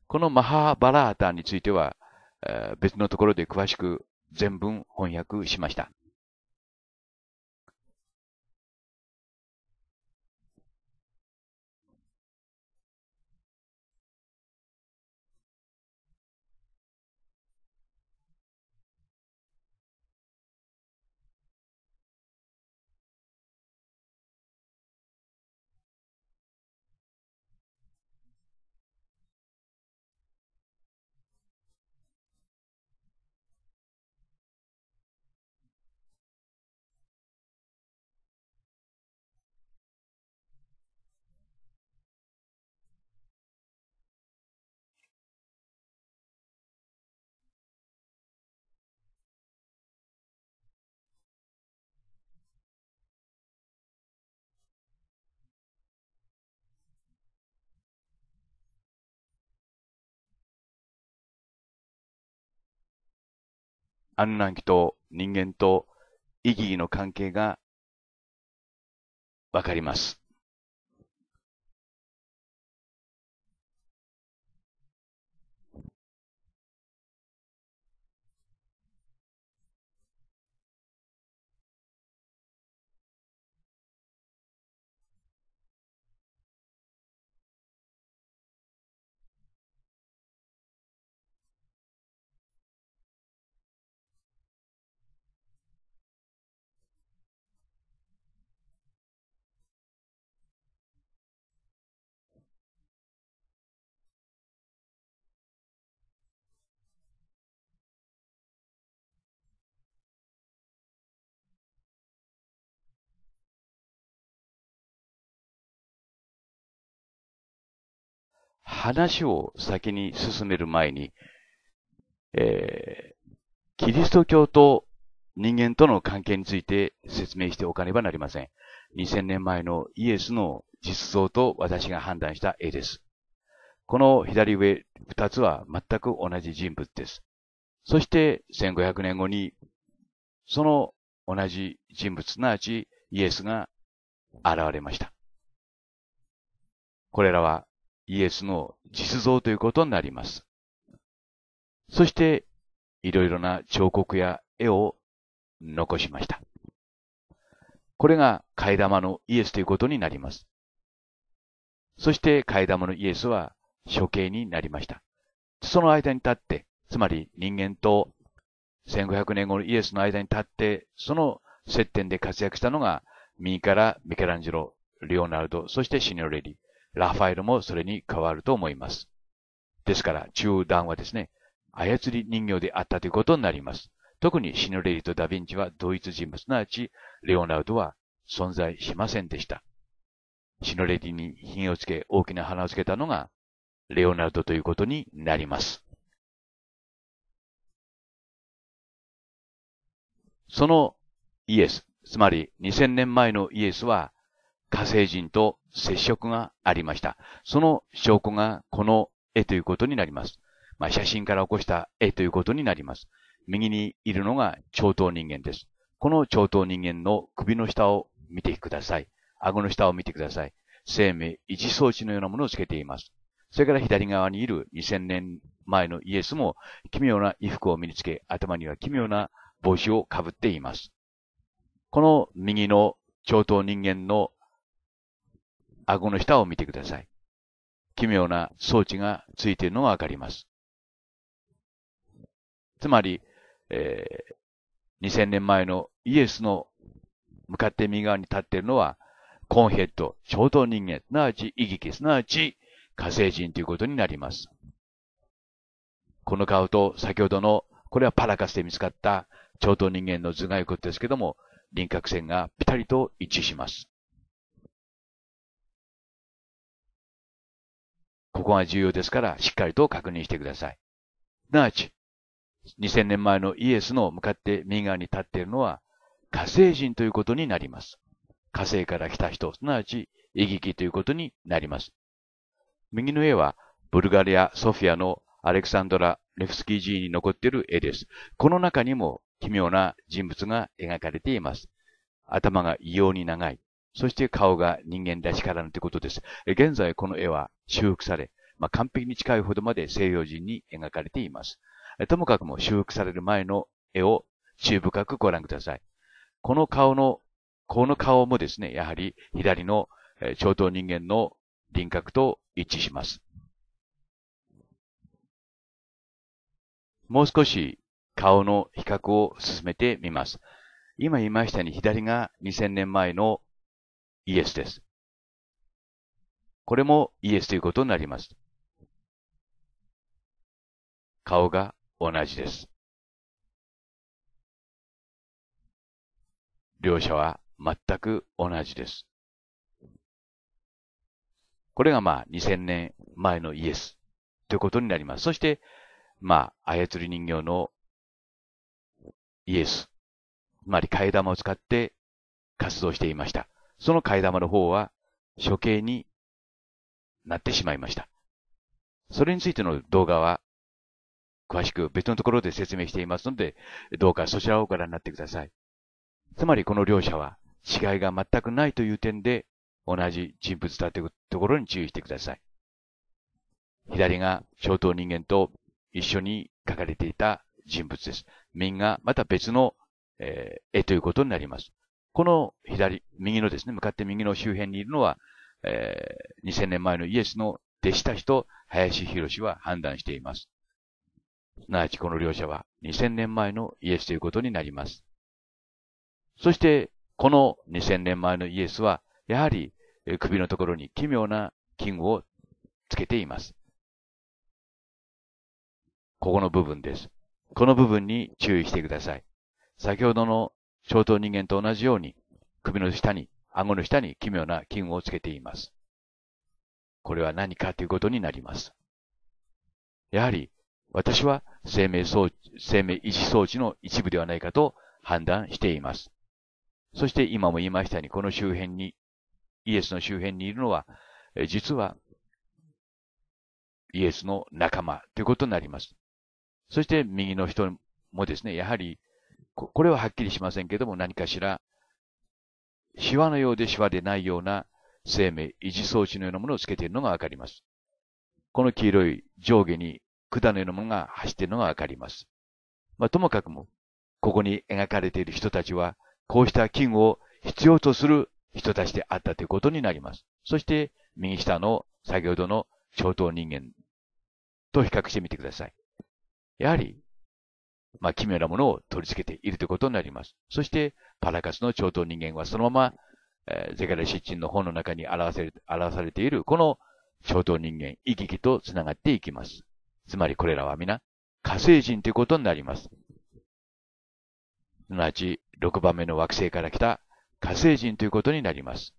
このマハーバラータについては、別のところで詳しく全文翻訳しました。安ヌナと人間と意義の関係がわかります。話を先に進める前に、えー、キリスト教と人間との関係について説明しておかねばなりません。2000年前のイエスの実像と私が判断した絵です。この左上2つは全く同じ人物です。そして1500年後に、その同じ人物すなわちイエスが現れました。これらはイエスの実像ということになります。そして、いろいろな彫刻や絵を残しました。これが替え玉のイエスということになります。そして替え玉のイエスは処刑になりました。その間に立って、つまり人間と1500年後のイエスの間に立って、その接点で活躍したのが、右からミケランジェロ、レオナルド、そしてシニョレリ。ラファエルもそれに変わると思います。ですから、中段はですね、操り人形であったということになります。特にシノレリとダヴィンチは同一人物、すなわち、レオナルドは存在しませんでした。シノレリに品をつけ、大きな花をつけたのが、レオナルドということになります。そのイエス、つまり2000年前のイエスは、火星人と接触がありました。その証拠がこの絵ということになります。まあ、写真から起こした絵ということになります。右にいるのが超頭人間です。この超頭人間の首の下を見てください。顎の下を見てください。生命維持装置のようなものをつけています。それから左側にいる2000年前のイエスも奇妙な衣服を身につけ、頭には奇妙な帽子をかぶっています。この右の超頭人間の顎の下を見てください。奇妙な装置がついているのがわかります。つまり、えー、2000年前のイエスの向かって右側に立っているのは、コンヘッド、超等人間、すなわちイギキ、すなわち火星人ということになります。この顔と先ほどの、これはパラカスで見つかった超等人間の頭蓋骨ですけども、輪郭線がピタリと一致します。ここが重要ですから、しっかりと確認してください。すなわち、2000年前のイエスの向かって右側に立っているのは、火星人ということになります。火星から来た人、すなわち、異劇ということになります。右の絵は、ブルガリア・ソフィアのアレクサンドラ・レフスキー寺に残っている絵です。この中にも奇妙な人物が描かれています。頭が異様に長い。そして顔が人間らしからぬということです。現在この絵は修復され、まあ、完璧に近いほどまで西洋人に描かれています。ともかくも修復される前の絵を注意深くご覧ください。この顔の、この顔もですね、やはり左の超等人間の輪郭と一致します。もう少し顔の比較を進めてみます。今言いましたように左が2000年前のイエスです。これもイエスということになります。顔が同じです。両者は全く同じです。これがまあ2000年前のイエスということになります。そして、まあ操り人形のイエス、つまり替え玉を使って活動していました。その替え玉の方は処刑になってしまいました。それについての動画は、詳しく別のところで説明していますので、どうかそちらをご覧になってください。つまりこの両者は違いが全くないという点で、同じ人物だというところに注意してください。左が小刀人間と一緒に書かれていた人物です。右がまた別の、えー、絵ということになります。この左、右のですね、向かって右の周辺にいるのは、えー、2000年前のイエスの弟子たちと林博士は判断しています。すなわちこの両者は2000年前のイエスということになります。そして、この2000年前のイエスは、やはり首のところに奇妙な器具をつけています。ここの部分です。この部分に注意してください。先ほどの小頭人間と同じように、首の下に、顎の下に奇妙な器具をつけています。これは何かということになります。やはり、私は生命装置、生命維持装置の一部ではないかと判断しています。そして今も言いましたように、この周辺に、イエスの周辺にいるのは、実は、イエスの仲間ということになります。そして右の人もですね、やはりこれははっきりしませんけども、何かしら、シワのようでシワでないような生命維持装置のようなものをつけているのがわかります。この黄色い上下に管のようなものが走っているのがわかります。まあ、ともかくも、ここに描かれている人たちは、こうした器具を必要とする人たちであったということになります。そして、右下の先ほどの超等人間と比較してみてください。やはり、まあ、奇妙なものを取り付けているということになります。そして、パラカスの超等人間はそのまま、えー、ゼガレ・シッチンの本の中に表せる、表されている、この超等人間、生き生きと繋がっていきます。つまりこれらは皆、火星人ということになります。すなわち、6番目の惑星から来た火星人ということになります。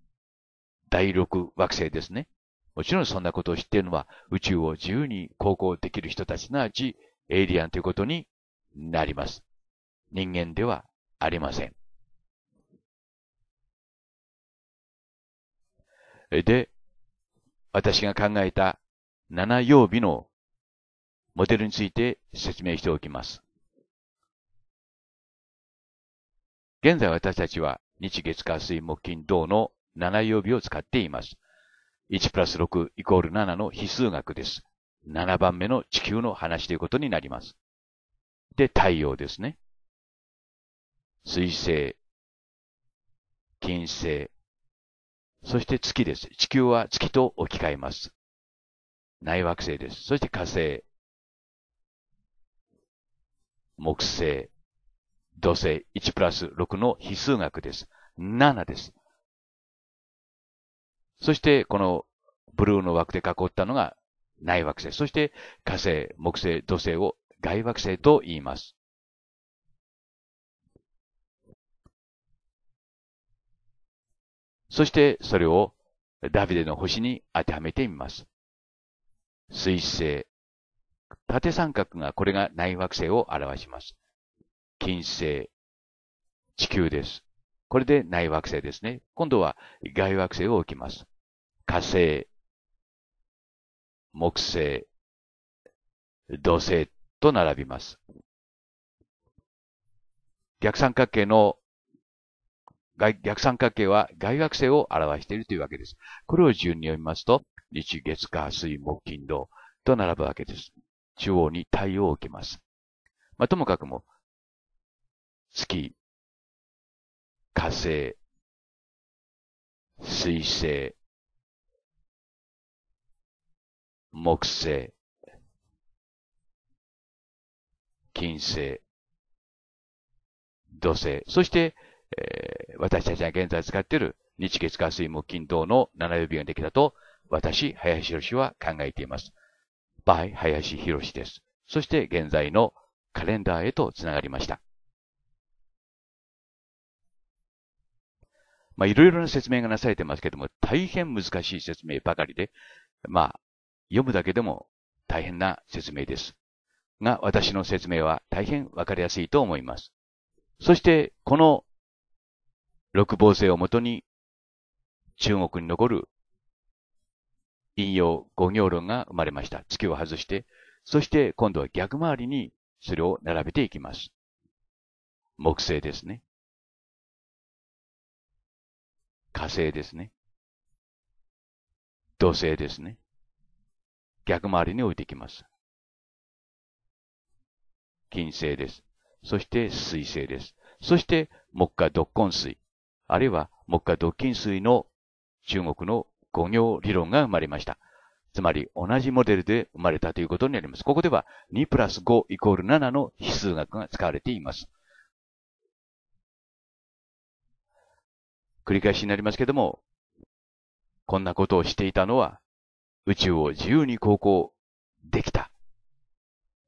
第6惑星ですね。もちろんそんなことを知っているのは宇宙を自由に航行できる人たち、すなわちエイリアンということになります。人間ではありません。で、私が考えた7曜日のモデルについて説明しておきます。現在私たちは日月火水木金土の7曜日を使っています。1プラス6イコール7の比数学です。7番目の地球の話ということになります。で、太陽ですね。水星、金星、そして月です。地球は月と置き換えます。内惑星です。そして火星、木星、土星、1プラス6の比数学です。7です。そして、このブルーの枠で囲ったのが内惑星。そして火星、木星、土星を外惑星と言います。そしてそれをダビデの星に当てはめてみます。水星、縦三角がこれが内惑星を表します。金星、地球です。これで内惑星ですね。今度は外惑星を置きます。火星、木星、土星と並びます。逆三角形の逆三角形は外学生を表しているというわけです。これを順に読みますと、日月火水木金土と並ぶわけです。中央に太陽を置きます。まあ、ともかくも、月、火星、水星、木星、金星、土星、そして、えー、私たちが現在使っている日月火水木金土の七曜日ができたと、私、林博士は考えています。by 林博士です。そして現在のカレンダーへと繋がりました。まあ、いろいろな説明がなされてますけども、大変難しい説明ばかりで、まあ、読むだけでも大変な説明です。が私の説明は大変わかりやすいと思います。そしてこの六芒星をもとに中国に残る引用五行論が生まれました。月を外して、そして今度は逆回りにそれを並べていきます。木星ですね。火星ですね。土星ですね。逆回りに置いていきます。金星です。そして水星です。そして木下独根水、あるいは木下独金水の中国の五行理論が生まれました。つまり同じモデルで生まれたということになります。ここでは2プラス5イコール7の指数学が使われています。繰り返しになりますけども、こんなことをしていたのは宇宙を自由に航行できた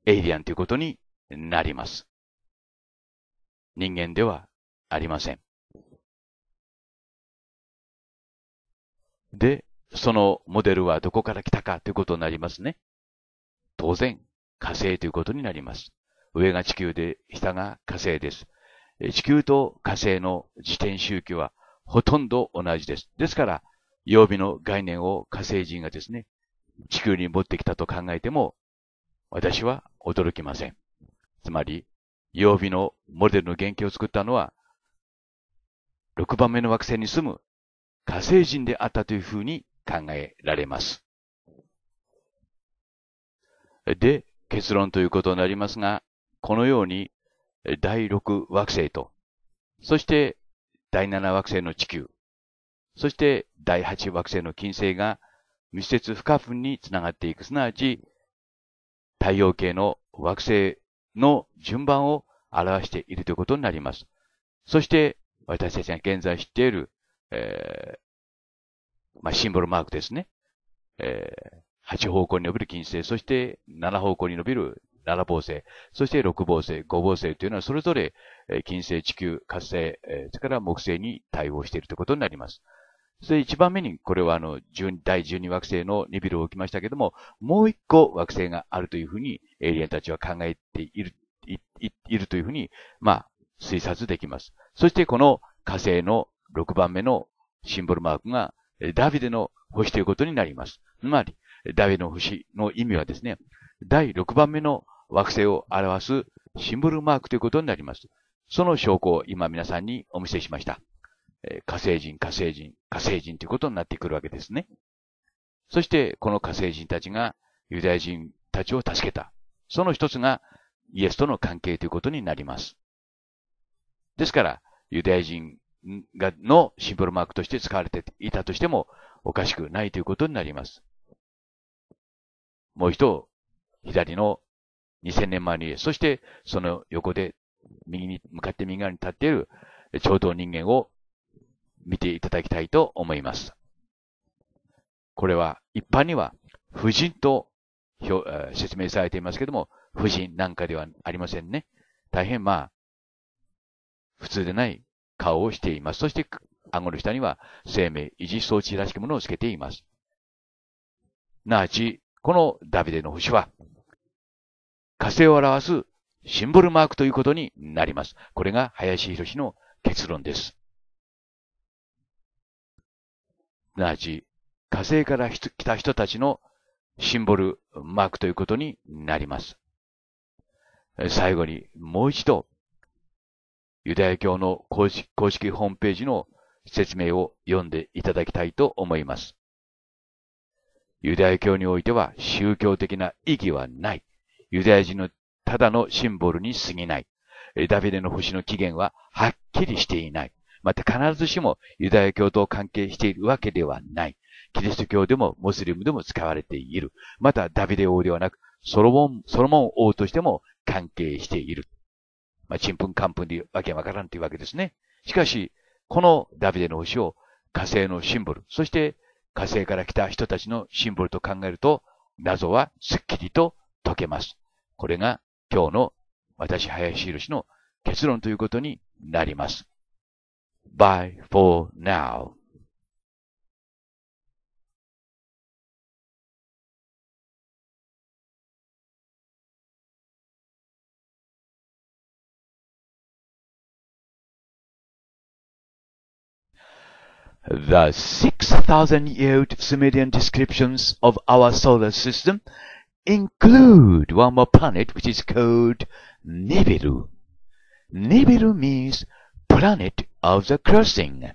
エイリアンということになります。人間ではありません。で、そのモデルはどこから来たかということになりますね。当然、火星ということになります。上が地球で、下が火星です。地球と火星の自転周期はほとんど同じです。ですから、曜日の概念を火星人がですね、地球に持ってきたと考えても、私は驚きません。つまり、曜日のモデルの原型を作ったのは、6番目の惑星に住む火星人であったというふうに考えられます。で、結論ということになりますが、このように第6惑星と、そして第7惑星の地球、そして第8惑星の金星が密接不可分につながっていく、すなわち太陽系の惑星の順番を表しているということになります。そして、私たちが現在知っている、えー、まあ、シンボルマークですね。えー、8方向に伸びる金星、そして7方向に伸びる7房星、そして6房星、5房星というのはそれぞれ、えー、金星、地球、火星、えー、それから木星に対応しているということになります。それで一番目に、これはあの、第12惑星のニビルを置きましたけども、もう一個惑星があるというふうに、エイリアンたちは考えている、い、いいるというふうに、まあ、推察できます。そしてこの火星の6番目のシンボルマークが、ダビデの星ということになります。つまり、ダビデの星の意味はですね、第6番目の惑星を表すシンボルマークということになります。その証拠を今皆さんにお見せしました。え火星人、火星人、火星人ということになってくるわけですね。そして、この火星人たちがユダヤ人たちを助けた。その一つがイエスとの関係ということになります。ですから、ユダヤ人がのシンボルマークとして使われていたとしてもおかしくないということになります。もう一度、左の2000年前に、そしてその横で右に向かって右側に立っている超ど人間を見ていただきたいと思います。これは一般には婦人と説明されていますけども、婦人なんかではありませんね。大変まあ、普通でない顔をしています。そして、顎の下には生命維持装置らしきものをつけています。なあち、このダビデの星は、火星を表すシンボルマークということになります。これが林博の結論です。すなわち火星から来た人たちのシンボル、マークということになります。最後にもう一度、ユダヤ教の公式公式ホームページの説明を読んでいただきたいと思います。ユダヤ教においては宗教的な意義はない。ユダヤ人のただのシンボルに過ぎない。ダビデの星の起源ははっきりしていない。また必ずしもユダヤ教と関係しているわけではない。キリスト教でもモスリムでも使われている。またダビデ王ではなく、ソロモン、ソロモン王としても関係している。まあ、ちんぷんかんぷんでわけわからんというわけですね。しかし、このダビデの星を火星のシンボル、そして火星から来た人たちのシンボルと考えると、謎はすっきりと解けます。これが今日の私、林博の結論ということになります。Bye for now. The 6,000-year-old Sumerian descriptions of our solar system include one more planet which is called Nibiru. Nibiru means planet of the crossing.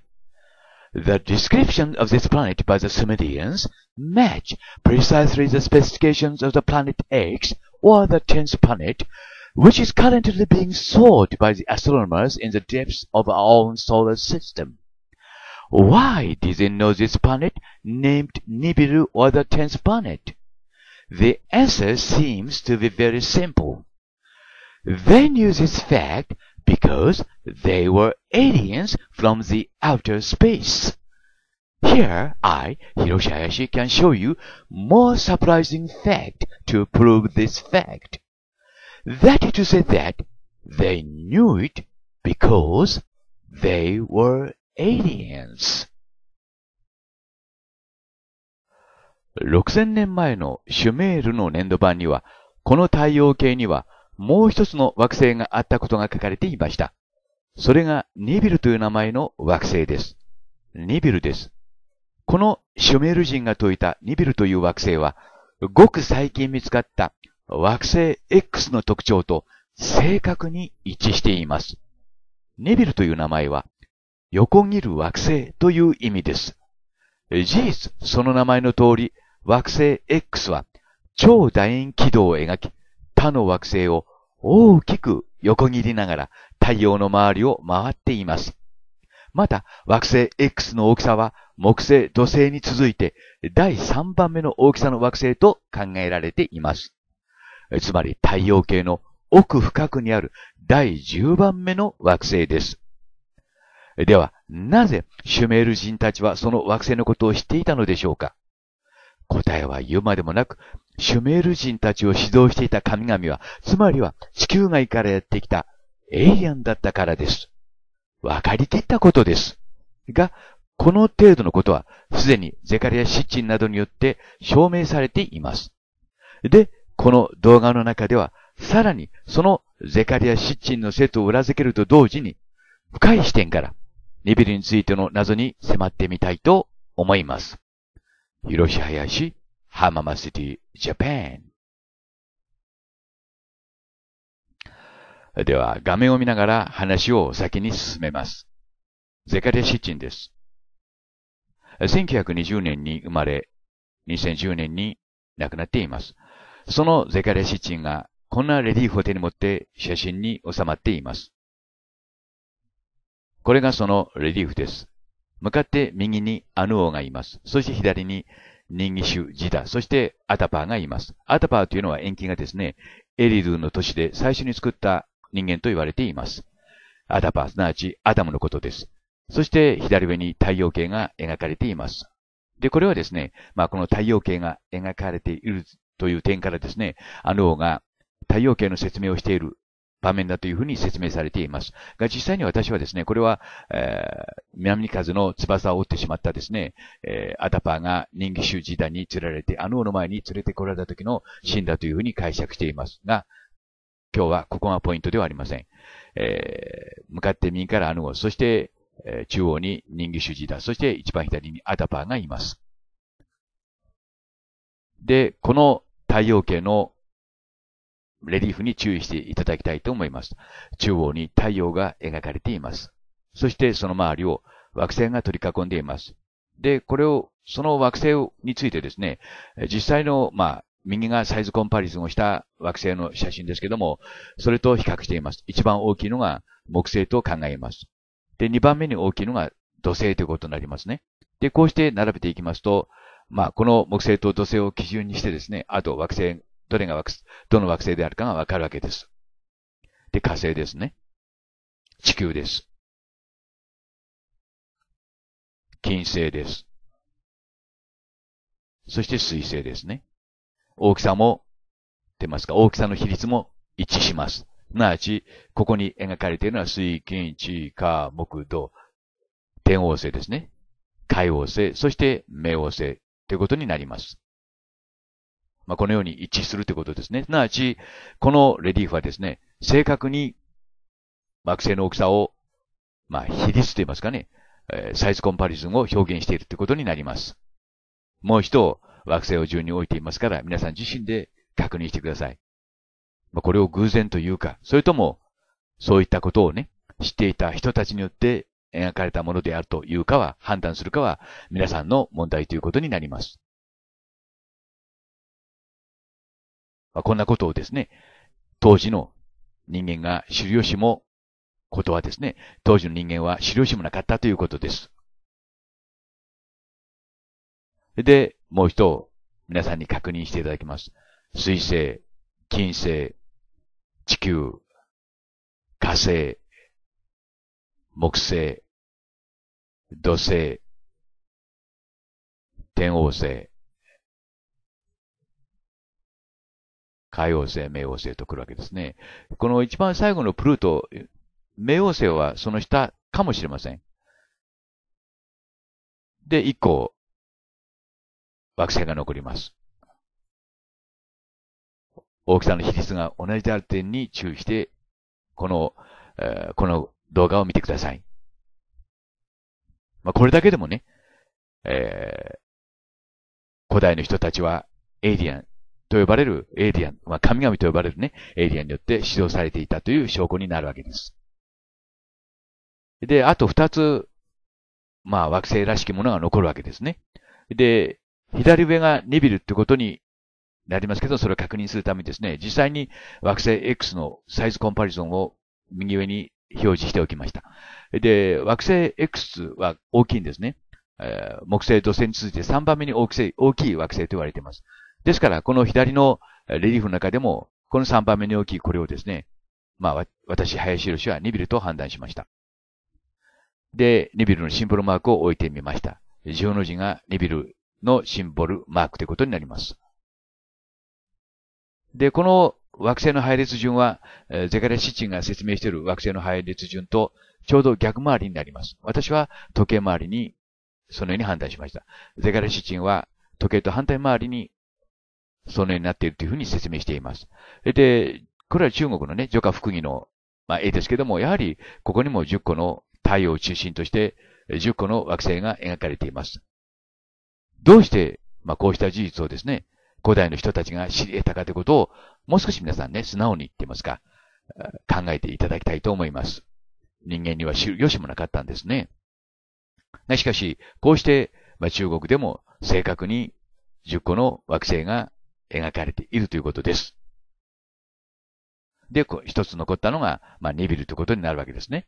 The description of this planet by the Sumerians match precisely the specifications of the planet X or the tenth planet, which is currently being sought by the astronomers in the depths of our own solar system. Why did they know this planet named Nibiru or the tenth planet? The answer seems to be very simple. They knew this fact because they were aliens from the outer space. Here I, Hiroshayashi, can show you more surprising fact to prove this fact. That is to say that they knew it because they were aliens. 6000年前のシュメールの年度版には、この太陽系にはもう一つの惑星があったことが書かれていました。それがニビルという名前の惑星です。ニビルです。このシュメール人が解いたニビルという惑星は、ごく最近見つかった惑星 X の特徴と正確に一致しています。ニビルという名前は、横切る惑星という意味です。事実、その名前の通り、惑星 X は超楕円軌道を描き、他の惑星を大きく横切りながら太陽の周りを回っています。また、惑星 X の大きさは木星、土星に続いて第3番目の大きさの惑星と考えられています。つまり太陽系の奥深くにある第10番目の惑星です。では、なぜシュメール人たちはその惑星のことを知っていたのでしょうか答えは言うまでもなく、シュメール人たちを指導していた神々は、つまりは地球外からやってきたエイリアンだったからです。わかりきったことです。が、この程度のことは、すでにゼカリア・シッチンなどによって証明されています。で、この動画の中では、さらにそのゼカリア・シッチンの説を裏付けると同時に、深い視点から、ニビルについての謎に迫ってみたいと思います。広し林浜松 m a m a City, Japan では、画面を見ながら話を先に進めます。ゼカリシッチンです。1920年に生まれ、2010年に亡くなっています。そのゼカリシッチンがこんなレディーフを手に持って写真に収まっています。これがそのレリーフです。向かって右にアヌ王がいます。そして左に人気種、ジダ、そしてアタパーがいます。アタパーというのは遠近がですね、エリルの都市で最初に作った人間と言われています。アタパー、すなわちアダムのことです。そして左上に太陽系が描かれています。で、これはですね、まあこの太陽系が描かれているという点からですね、あの王が太陽系の説明をしている場面だというふうに説明されています。が、実際に私はですね、これは、えー、南風の翼を折ってしまったですね、えー、アタパーが人気衆時代に釣られて、あの王の前に連れてこられた時のシーンだというふうに解釈していますが、今日はここがポイントではありません。えー、向かって右からアヌオ、そして、えー、中央に人気衆時代、そして一番左にアタパーがいます。で、この太陽系のレリーフに注意していただきたいと思います。中央に太陽が描かれています。そしてその周りを惑星が取り囲んでいます。で、これを、その惑星についてですね、実際の、まあ、右がサイズコンパリズンをした惑星の写真ですけども、それと比較しています。一番大きいのが木星と考えます。で、二番目に大きいのが土星ということになりますね。で、こうして並べていきますと、まあ、この木星と土星を基準にしてですね、あと惑星どれが惑、どの惑星であるかがわかるわけです。で、火星ですね。地球です。金星です。そして水星ですね。大きさも、出ますか、大きさの比率も一致します。すなわち、ここに描かれているのは水、金、地、火、木、土、天王星ですね。海王星、そして冥王星ということになります。まあ、このように一致するということですね。すなわち、このレリーフはですね、正確に惑星の大きさを、まあ、比率と言いますかね、えー、サイズコンパリズンを表現しているということになります。もう一度、惑星を順に置いていますから、皆さん自身で確認してください。まあ、これを偶然というか、それとも、そういったことをね、知っていた人たちによって描かれたものであるというかは、判断するかは、皆さんの問題ということになります。まあ、こんなことをですね、当時の人間が知る由もことはですね、当時の人間は知る由もなかったということです。で、もう一度皆さんに確認していただきます。水星、金星、地球、火星、木星、土星、天王星、海王星、冥王星と来るわけですね。この一番最後のプルート、冥王星はその下かもしれません。で、以降、惑星が残ります。大きさの比率が同じである点に注意して、この、えー、この動画を見てください。まあ、これだけでもね、えー、古代の人たちはエイリアン、と呼ばれるエイリアン、まあ、神々と呼ばれるね、エイリアンによって指導されていたという証拠になるわけです。で、あと二つ、まあ、惑星らしきものが残るわけですね。で、左上がネビルってことになりますけど、それを確認するためにですね、実際に惑星 X のサイズコンパリゾンを右上に表示しておきました。で、惑星 X は大きいんですね。え木星土星に続いて3番目に大きい大きい惑星と言われています。ですから、この左のレリーフの中でも、この3番目に大きいこれをですね、まあ、私、林宏はニビルと判断しました。で、ニビルのシンボルマークを置いてみました。オの字がニビルのシンボルマークということになります。で、この惑星の配列順は、ゼカレシチンが説明している惑星の配列順とちょうど逆回りになります。私は時計回りに、そのように判断しました。ゼカレシチンは時計と反対回りにそのようになっているというふうに説明しています。で、これは中国のね、除花福義の、まあ、絵ですけども、やはりここにも10個の太陽を中心として10個の惑星が描かれています。どうして、まあ、こうした事実をですね、古代の人たちが知り得たかということを、もう少し皆さんね、素直に言ってますか、考えていただきたいと思います。人間には知るしもなかったんですね。しかし、こうして、まあ、中国でも正確に10個の惑星が描かれているということです。で、一つ残ったのが、まあ、ニビルということになるわけですね。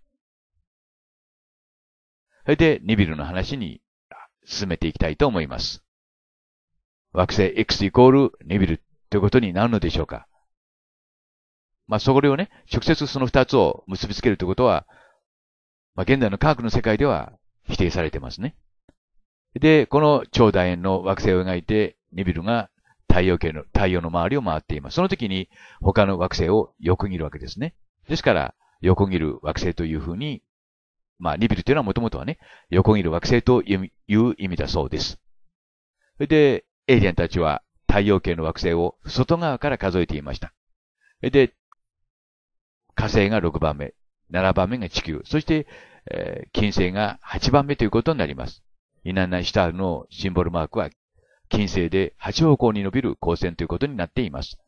それで、ニビルの話に進めていきたいと思います。惑星 X イコールニビルということになるのでしょうかまあ、それをね、直接その二つを結びつけるということは、まあ、現在の科学の世界では否定されてますね。で、この超楕円の惑星を描いて、ニビルが太陽系の、太陽の周りを回っています。その時に他の惑星を横切るわけですね。ですから、横切る惑星というふうに、まあ、ニビルというのはもともとはね、横切る惑星という意味だそうです。それで、エイリアンたちは太陽系の惑星を外側から数えていました。で、火星が6番目、7番目が地球、そして、えー、金星が8番目ということになります。イナナシタールのシンボルマークは金星で8方向に伸びる光線ということになっています。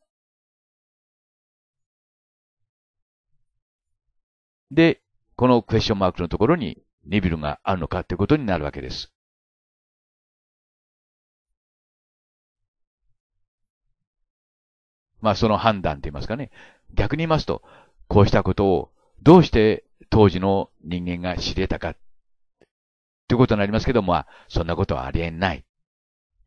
で、このクエスチョンマークのところにネビルがあるのかということになるわけです。まあその判断と言いますかね。逆に言いますと、こうしたことをどうして当時の人間が知れたかということになりますけども、まあそんなことはありえない。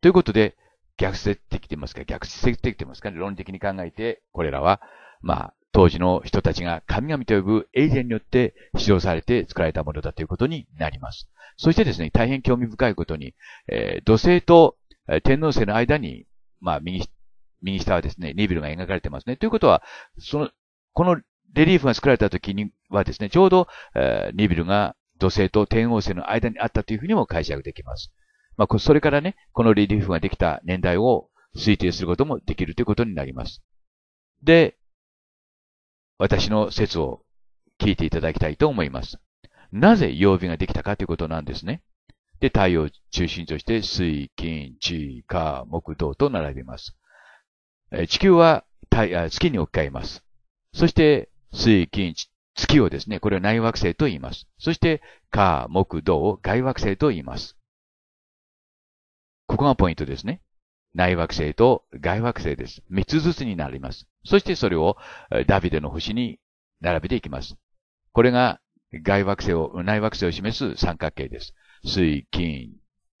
ということで、逆説的て言いますか、逆説的て言ますか、論理的に考えて、これらは、まあ、当時の人たちが神々と呼ぶエイリアンによって指導されて作られたものだということになります。そしてですね、大変興味深いことに、えー、土星と天皇星の間に、まあ、右、右下はですね、ニビルが描かれてますね。ということは、その、このレリーフが作られた時にはですね、ちょうど、えー、ニビルが土星と天王星の間にあったというふうにも解釈できます。まあ、それからね、このリリーフができた年代を推定することもできるということになります。で、私の説を聞いていただきたいと思います。なぜ曜日ができたかということなんですね。で、太陽中心として水、金、地、火、木、土と並びます。地球は月に置き換えます。そして、水、金、月をですね、これを内惑星と言います。そして、火、木、土を外惑星と言います。ここがポイントですね。内惑星と外惑星です。3つずつになります。そしてそれをダビデの星に並べていきます。これが外惑星を、内惑星を示す三角形です。水、金、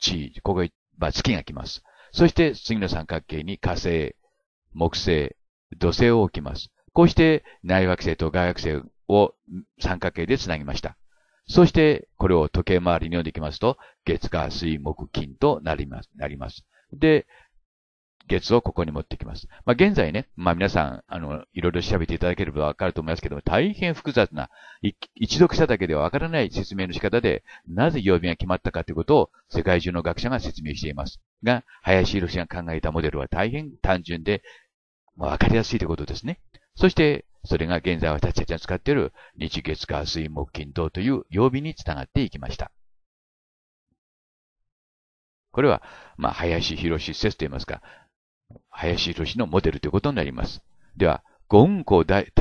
地、ここが月が来ます。そして次の三角形に火星、木星、土星を置きます。こうして内惑星と外惑星を三角形でつなぎました。そして、これを時計回りに読んでいきますと、月、火、水、木、金となります。なります。で、月をここに持ってきます。まあ、現在ね、まあ、皆さん、あの、いろいろ調べていただければわかると思いますけども、大変複雑な、一読者だけではわからない説明の仕方で、なぜ曜日が決まったかということを世界中の学者が説明しています。が、林博士が考えたモデルは大変単純で、まあ、かりやすいということですね。そして、それが現在私たちが使っている日月火水木金土という曜日につながっていきました。これは、まあ、林博説といいますか、林博のモデルということになります。では、五運行大、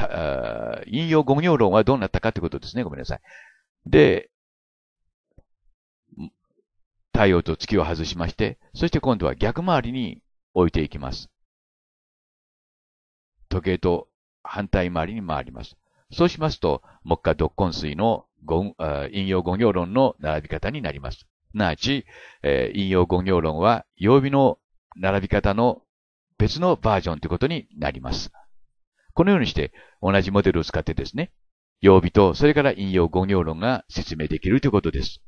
引用五行論はどうなったかということですね。ごめんなさい。で、太陽と月を外しまして、そして今度は逆回りに置いていきます。時計と反対回りに回ります。そうしますと、目下独根水の引用語行論の並び方になります。すなわち、えー、引用語行論は曜日の並び方の別のバージョンということになります。このようにして同じモデルを使ってですね、曜日とそれから引用語行論が説明できるということです。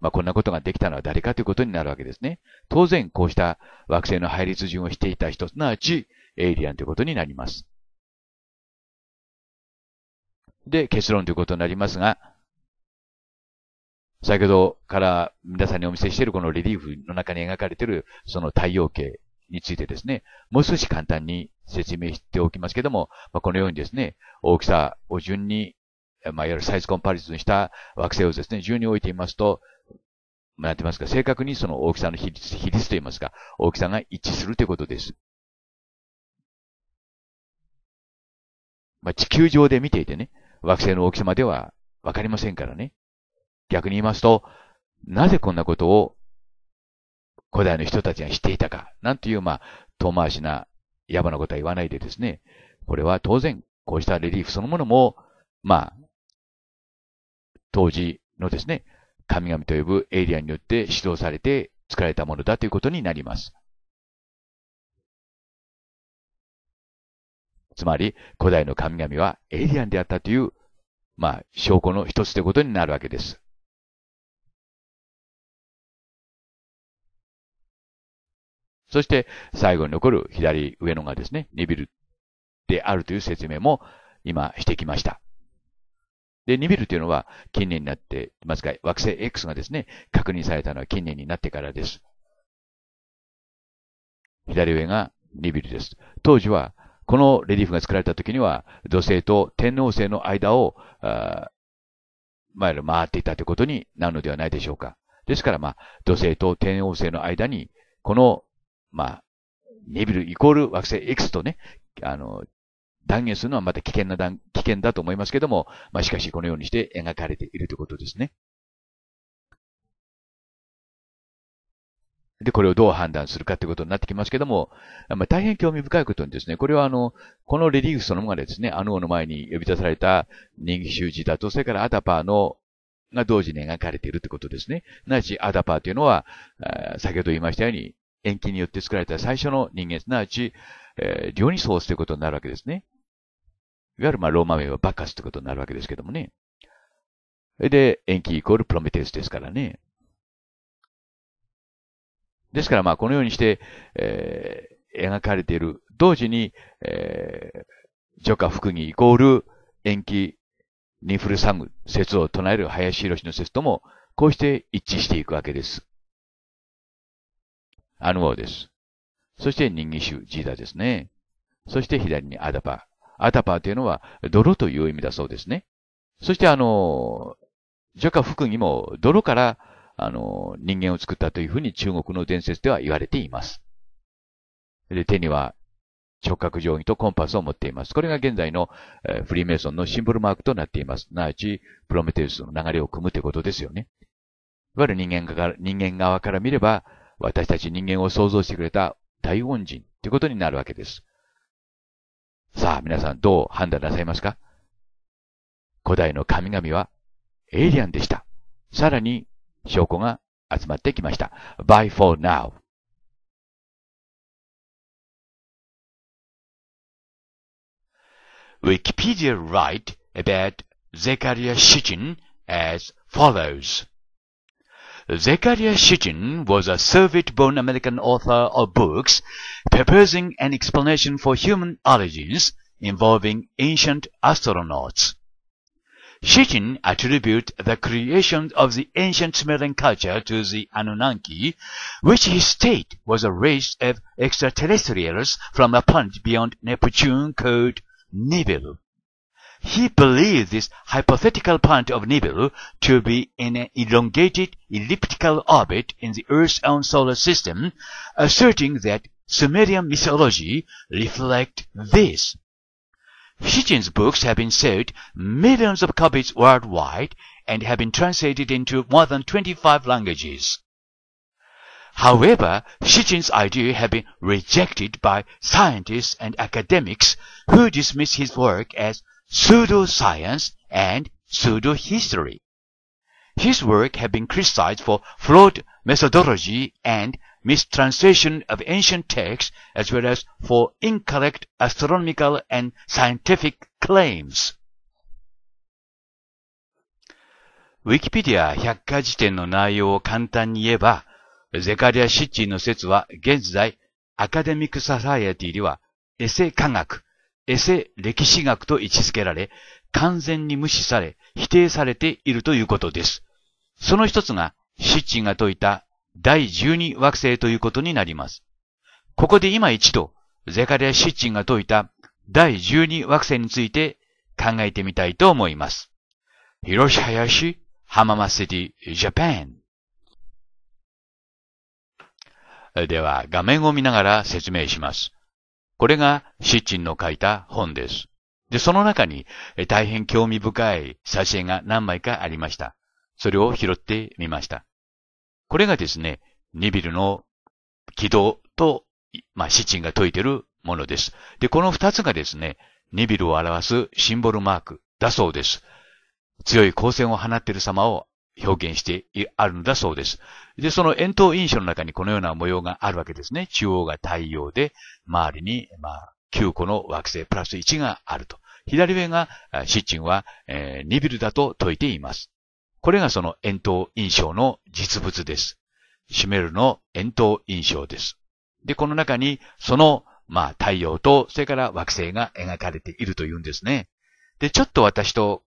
まあ、こんなことができたのは誰かということになるわけですね。当然、こうした惑星の配列順をしていた人、すなわちエイリアンということになります。で結論ということになりますが、先ほどから皆さんにお見せしているこのレリーフの中に描かれているその太陽系についてですね、もう少し簡単に説明しておきますけども、まあ、このようにですね、大きさを順に、まあ、いわゆるサイズコンパリズンした惑星をですね、順に置いていますと、まあ、なんて言いますか、正確にその大きさの比率、比率と言いますか、大きさが一致するということです。まあ、地球上で見ていてね、惑星の大きさまではわかりませんからね。逆に言いますと、なぜこんなことを古代の人たちが知っていたか、なんていう、まあ、遠回しな野暮なことは言わないでですね、これは当然、こうしたレリーフそのものも、まあ、当時のですね、神々と呼ぶエイリアンによって指導されて作られたものだということになります。つまり、古代の神々はエイリアンであったという、まあ、証拠の一つということになるわけです。そして、最後に残る左上のがですね、ニビルであるという説明も今してきました。で、ニビルというのは近年になって、まずか惑星 X がですね、確認されたのは近年になってからです。左上がニビルです。当時はこのレリーフが作られた時には、土星と天王星の間を、あ前の回っていたということになるのではないでしょうか。ですから、まあ、土星と天王星の間に、この、まあ、ネビルイコール惑星 X とね、あの、断言するのはまた危険な断、危険だと思いますけども、まあ、しかしこのようにして描かれているということですね。で、これをどう判断するかということになってきますけども、まあ、大変興味深いことにですね、これはあの、このレリーフそのものがですね、あの王の前に呼び出された人気囚字だと、それからアダパーのが同時に描かれているということですね。ないし、アダパーというのは、先ほど言いましたように、延期によって作られた最初の人間、すなわち、えー、両にソースということになるわけですね。いわゆる、まあ、ローマ名はバカスということになるわけですけどもね。で、延期イコールプロメテウスですからね。ですからまあこのようにして、えー、描かれている。同時に、えー、除火福義イコール延期ニフルサム説を唱える林博の説とも、こうして一致していくわけです。アヌオです。そして人気種ジーダですね。そして左にアダパ。アダパというのは泥という意味だそうですね。そしてあの、除火福義も泥からあの、人間を作ったというふうに中国の伝説では言われています。で、手には直角定規とコンパスを持っています。これが現在の、えフリーメイソンのシンボルマークとなっています。なち、プロメテウスの流れを組むということですよね。いわゆる人間が人間側から見れば、私たち人間を想像してくれた大恩人ということになるわけです。さあ、皆さんどう判断なさいますか古代の神々はエイリアンでした。さらに証拠が集まってきました。buy for now Wikipedia write about Zechariah Shichin as follows. Zechariah Shichin was a Soviet-born American author of books proposing an explanation for human origins involving ancient astronauts. Shichin attributes the creation of the ancient Sumerian culture to the Anunnaki, which he states was a race of extraterrestrials from a planet beyond Neptune called Nibiru. He believed this hypothetical planet of Nibiru to be in an elongated elliptical orbit in the Earth's own solar system, asserting that Sumerian mythology reflect this. Hitchens' books have been sold millions of copies worldwide and have been translated into more than 25 languages. However, Hitchens' ideas have been rejected by scientists and academics who dismiss his work as pseudoscience and pseudohistory. His work has been criticized for flawed methodology and mistranslation of ancient texts as well as for incorrect astronomical and scientific claims. Wikipedia 百科事典の内容を簡単に言えば、ゼカリア・シッチーの説は現在、アカデミック・ササイエティでは、エセ科学、エセ歴史学と位置づけられ、完全に無視され、否定されているということです。その一つが、シッチンが説いた第12惑星ということになります。ここで今一度、ゼカリア・シッチンが説いた第12惑星について考えてみたいと思います。広島林、浜松シティ、ジャパン。では、画面を見ながら説明します。これがシッチンの書いた本です。で、その中に大変興味深い写真が何枚かありました。それを拾ってみました。これがですね、ニビルの軌道と、まあ、チンが解いているものです。で、この二つがですね、ニビルを表すシンボルマークだそうです。強い光線を放っている様を表現してあるんだそうです。で、その円筒印象の中にこのような模様があるわけですね。中央が太陽で、周りに、まあ、9個の惑星プラス1があると。左上が、シッチンは、えー、ニビルだと説いています。これがその円筒印象の実物です。シュメルの円筒印象です。で、この中にその、まあ、太陽と、それから惑星が描かれているというんですね。で、ちょっと私と、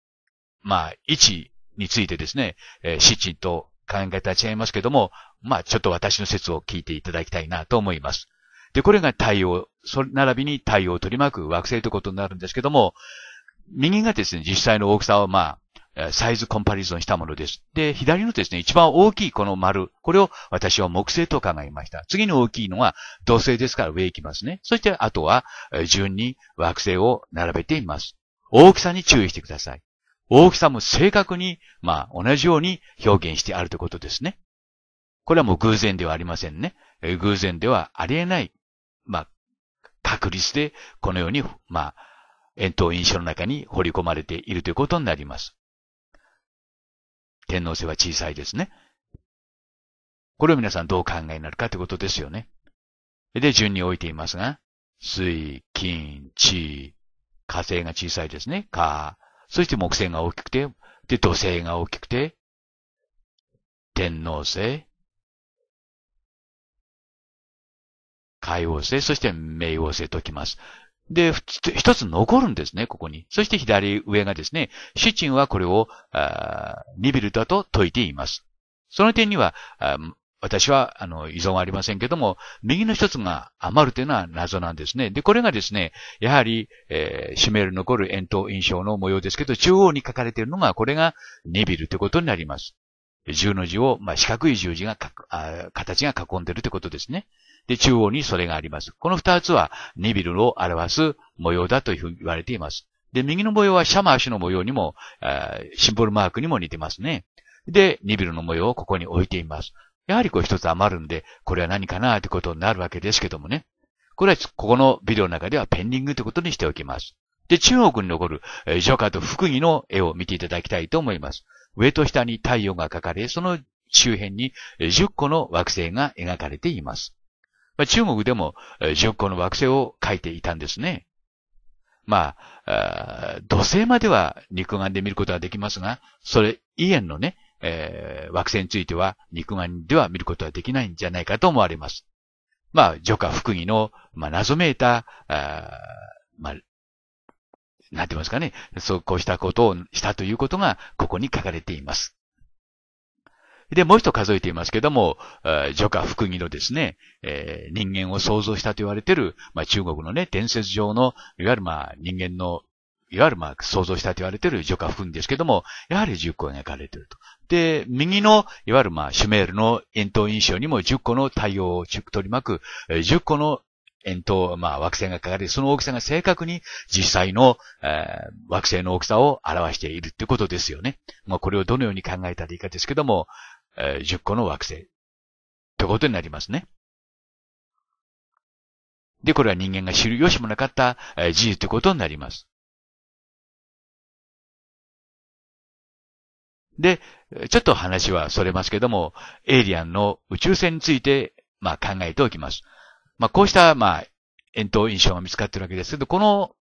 まあ、位置についてですね、えー、シチンと考え方違いますけども、まあ、ちょっと私の説を聞いていただきたいなと思います。で、これが太陽、それ並びに太陽を取り巻く惑星ということになるんですけども、右がですね、実際の大きさをまあ、サイズコンパリゾンしたものです。で、左のですね、一番大きいこの丸、これを私は木星と考えました。次の大きいのは土星ですから上行きますね。そして、あとは、順に惑星を並べてみます。大きさに注意してください。大きさも正確に、まあ、同じように表現してあるということですね。これはもう偶然ではありませんね。偶然ではありえない、まあ、確率でこのように、まあ、円筒印象の中に掘り込まれているということになります。天皇制は小さいですね。これを皆さんどうお考えになるかということですよね。で、順に置いていますが、水、金、地、火星が小さいですね。火。そして木星が大きくて、で、土星が大きくて、天皇星、海王星、そして冥王星ときます。で、一つ残るんですね、ここに。そして左上がですね、シチンはこれを、ニビルだと解いています。その点には、私は、あの、依存はありませんけども、右の一つが余るというのは謎なんですね。で、これがですね、やはり、えー、シメール残る円筒印象の模様ですけど、中央に書かれているのが、これがニビルということになります。十の字を、まあ、四角い十字が、形が囲んでいるということですね。で、中央にそれがあります。この二つはニビルを表す模様だというふうに言われています。で、右の模様はシャマーシの模様にも、シンボルマークにも似てますね。で、ニビルの模様をここに置いています。やはりこう一つ余るんで、これは何かなということになるわけですけどもね。これはここのビデオの中ではペンディングということにしておきます。で、中国に残る、ジョカと福義の絵を見ていただきたいと思います。上と下に太陽が描かれ、その周辺に10個の惑星が描かれています。まあ、中国でも、10個の惑星を描いていたんですね。まあ、土星までは肉眼で見ることができますが、それ以前のね、えー、惑星については肉眼では見ることはできないんじゃないかと思われます。まあ、除下福義の、まあ、謎めいた、あまあ、なんて言いますかね、そうこうしたことをしたということが、ここに書かれています。で、もう一度数えていますけども、除下福義のですね、えー、人間を創造したと言われている、まあ、中国のね、伝説上の、いわゆるまあ人間のいわゆるまあ、想像したと言われている除副文ですけども、やはり10個描かれていると。で、右の、いわゆるまあ、シュメールの円筒印象にも10個の太陽を取り巻く、10個の円筒、まあ、惑星が描かれ、その大きさが正確に実際の、えー、惑星の大きさを表しているってことですよね。まあ、これをどのように考えたらいいかですけども、え10個の惑星。ってことになりますね。で、これは人間が知る良しもなかった、事実ってことになります。で、ちょっと話はそれますけども、エイリアンの宇宙船について、まあ考えておきます。まあこうした、まあ、円印象が見つかってるわけですけど、この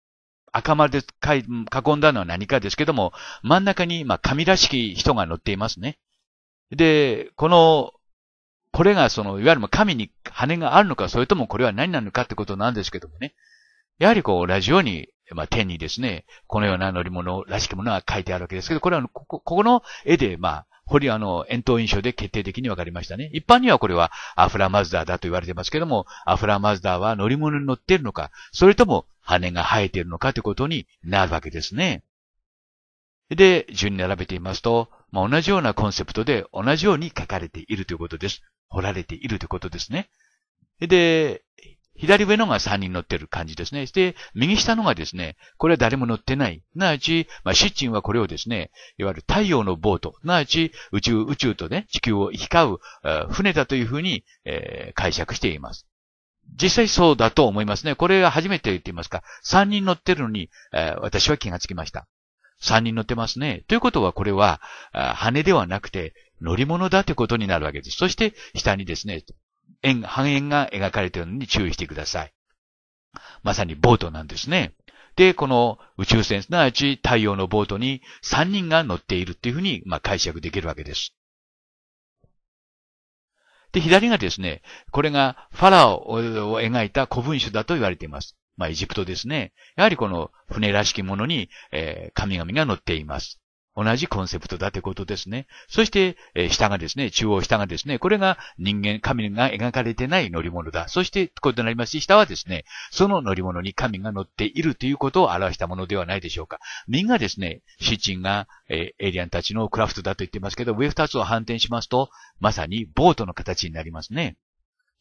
赤丸で囲んだのは何かですけども、真ん中に、まあ、紙らしき人が乗っていますね。で、この、これがその、いわゆる神に羽があるのか、それともこれは何なのかってことなんですけどもね。やはりこう、ラジオに、まあ、天にですね、このような乗り物らしきものは書いてあるわけですけど、これはここ、この絵で、まあ、ホあの遠投印象で決定的に分かりましたね。一般にはこれはアフラマズダーだと言われてますけども、アフラマズダーは乗り物に乗っているのか、それとも羽が生えているのかということになるわけですね。で、順に並べてみますと、まあ、同じようなコンセプトで同じように書かれているということです。掘られているということですね。で、左上のが3人乗ってる感じですね。で、右下のがですね、これは誰も乗ってない。なあち、まあ、シッチンはこれをですね、いわゆる太陽のボート、なあち宇宙、宇宙とね、地球を行き交う船だというふうに、えー、解釈しています。実際そうだと思いますね。これは初めて言っていますか、3人乗ってるのに、えー、私は気がつきました。三人乗ってますね。ということはこれは、羽ではなくて乗り物だということになるわけです。そして下にですね、円、半円が描かれているのに注意してください。まさにボートなんですね。で、この宇宙船すなわち太陽のボートに3人が乗っているっていうふうに、まあ、解釈できるわけです。で、左がですね、これがファラオを描いた古文書だと言われています。まあ、エジプトですね。やはりこの船らしきものに、えー、神々が乗っています。同じコンセプトだということですね。そして、えー、下がですね、中央下がですね、これが人間、神が描かれてない乗り物だ。そして、ことになりますし、下はですね、その乗り物に神が乗っているということを表したものではないでしょうか。みんなですね、シッチンが、えー、エイリアンたちのクラフトだと言ってますけど、上二つを反転しますと、まさにボートの形になりますね。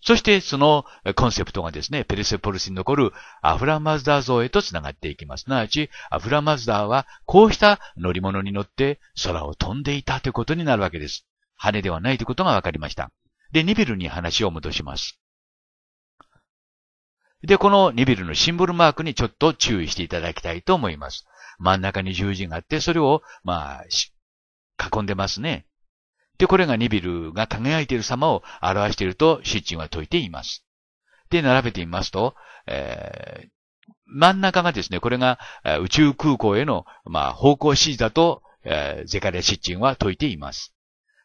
そしてそのコンセプトがですね、ペルセポルスに残るアフラマズダー像へと繋がっていきます。すなわち、アフラマズダーはこうした乗り物に乗って空を飛んでいたということになるわけです。羽ではないということが分かりました。で、ニビルに話を戻します。で、このニビルのシンボルマークにちょっと注意していただきたいと思います。真ん中に十字があって、それを、まあ、囲んでますね。で、これがニビルが輝いている様を表していると、シッチンは説いています。で、並べてみますと、えー、真ん中がですね、これが宇宙空港への、まあ、方向指示だと、えー、ゼカレシッチンは説いています。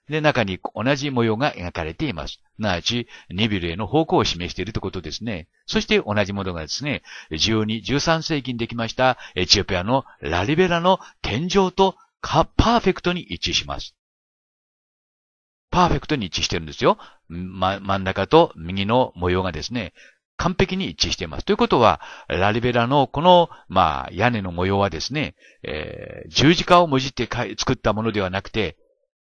で、中に同じ模様が描かれています。なわち、ニビルへの方向を示しているということですね。そして同じものがですね、12、13世紀にできましたエチオピアのラリベラの天井とパーフェクトに一致します。パーフェクトに一致してるんですよ。ま、真ん中と右の模様がですね、完璧に一致しています。ということは、ラリベラのこの、まあ、屋根の模様はですね、えー、十字架をもじって作ったものではなくて、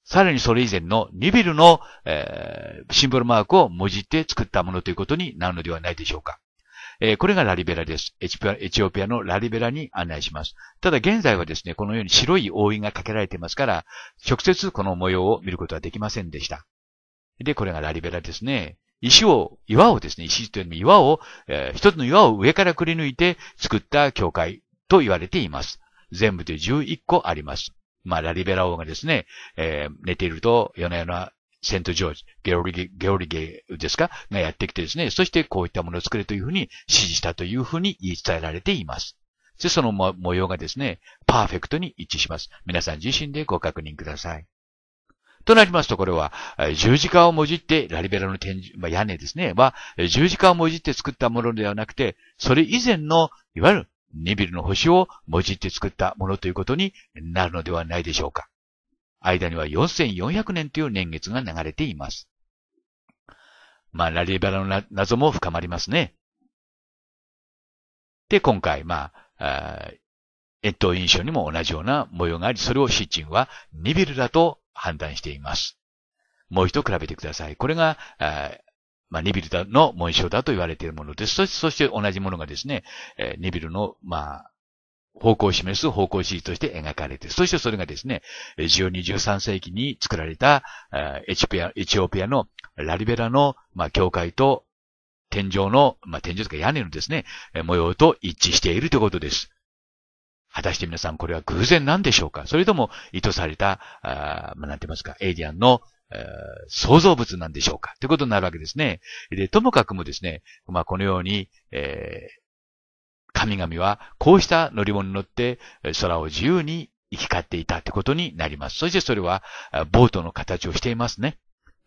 さらにそれ以前のニビルの、えー、シンボルマークをもじって作ったものということになるのではないでしょうか。えー、これがラリベラです。エチオピアのラリベラに案内します。ただ現在はですね、このように白い覆いがかけられていますから、直接この模様を見ることはできませんでした。で、これがラリベラですね。石を、岩をですね、石というのも岩を、えー、一つの岩を上からくり抜いて作った教会と言われています。全部で11個あります。まあ、ラリベラ王がですね、えー、寝ていると、夜な夜なセントジョージ、ゲオリゲ、ゲオリゲですかがやってきてですね、そしてこういったものを作れというふうに指示したというふうに言い伝えられています。で、その模様がですね、パーフェクトに一致します。皆さん自身でご確認ください。となりますと、これは、十字架をもじって、ラリベラの天まあ、屋根ですね、は、十字架をもじって作ったものではなくて、それ以前の、いわゆる、ニビルの星をもじって作ったものということになるのではないでしょうか。間には4400年という年月が流れています。まあ、ラリーバラの謎も深まりますね。で、今回、まあ、越冬印象にも同じような模様があり、それをシッチンはニビルだと判断しています。もう一度比べてください。これが、まあ、ニビルの紋章だと言われているものです。そして同じものがですね、ニビルの、まあ、方向を示す方向指示として描かれて、そしてそれがですね、12、13世紀に作られた、エチア、エチオピアのラリベラの、まあ、教会と天井の、まあ、天井とか屋根のですね、模様と一致しているということです。果たして皆さんこれは偶然なんでしょうかそれとも意図された、あまあ、なんて言いますか、エイリアンの創造物なんでしょうかということになるわけですね。で、ともかくもですね、まあ、このように、え神々はこうした乗り物に乗って空を自由に行き交っていたってことになります。そしてそれはボートの形をしていますね。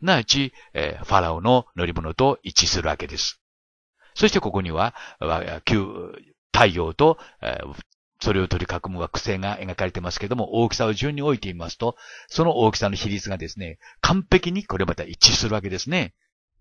なあち、えファラオの乗り物と一致するわけです。そしてここには、太陽と、えそれを取り囲む惑星が描かれてますけども、大きさを順に置いてみますと、その大きさの比率がですね、完璧にこれまた一致するわけですね。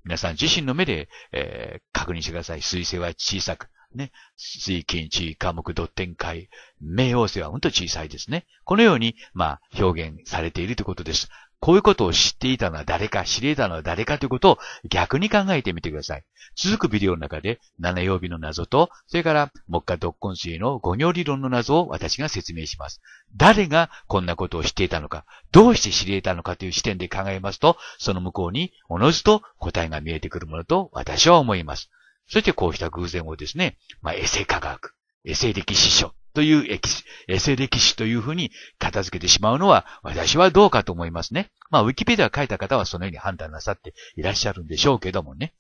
皆さん自身の目で、えー、確認してください。水星は小さく、ね、水金地科目ド展開、冥王星はほんと小さいですね。このように、まあ、表現されているということです。こういうことを知っていたのは誰か、知り得たのは誰かということを逆に考えてみてください。続くビデオの中で、七曜日の謎と、それから、木下独根水の五行理論の謎を私が説明します。誰がこんなことを知っていたのか、どうして知り得たのかという視点で考えますと、その向こうに、おのずと答えが見えてくるものと私は思います。そしてこうした偶然をですね、まあ、エセ科学、エセ歴史書というエセ歴史というふうに片付けてしまうのは私はどうかと思いますね。まあ、ウィキペディア書いた方はそのように判断なさっていらっしゃるんでしょうけどもね。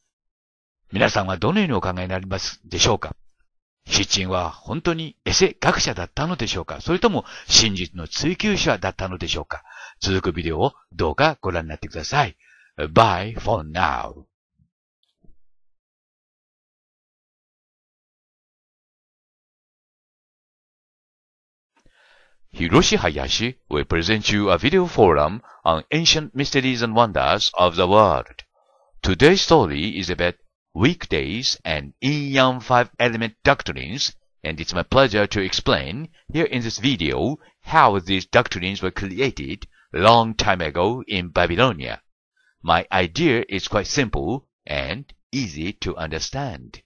皆さんはどのようにお考えになりますでしょうか出ッチンは本当にエセ学者だったのでしょうかそれとも真実の追求者だったのでしょうか続くビデオをどうかご覧になってください。Bye for now. Hiroshi Hayashi will present you a video forum on ancient mysteries and wonders of the world. Today's story is about weekdays and yin-yang five element doctrines, and it's my pleasure to explain here in this video how these doctrines were created long time ago in Babylonia. My idea is quite simple and easy to understand.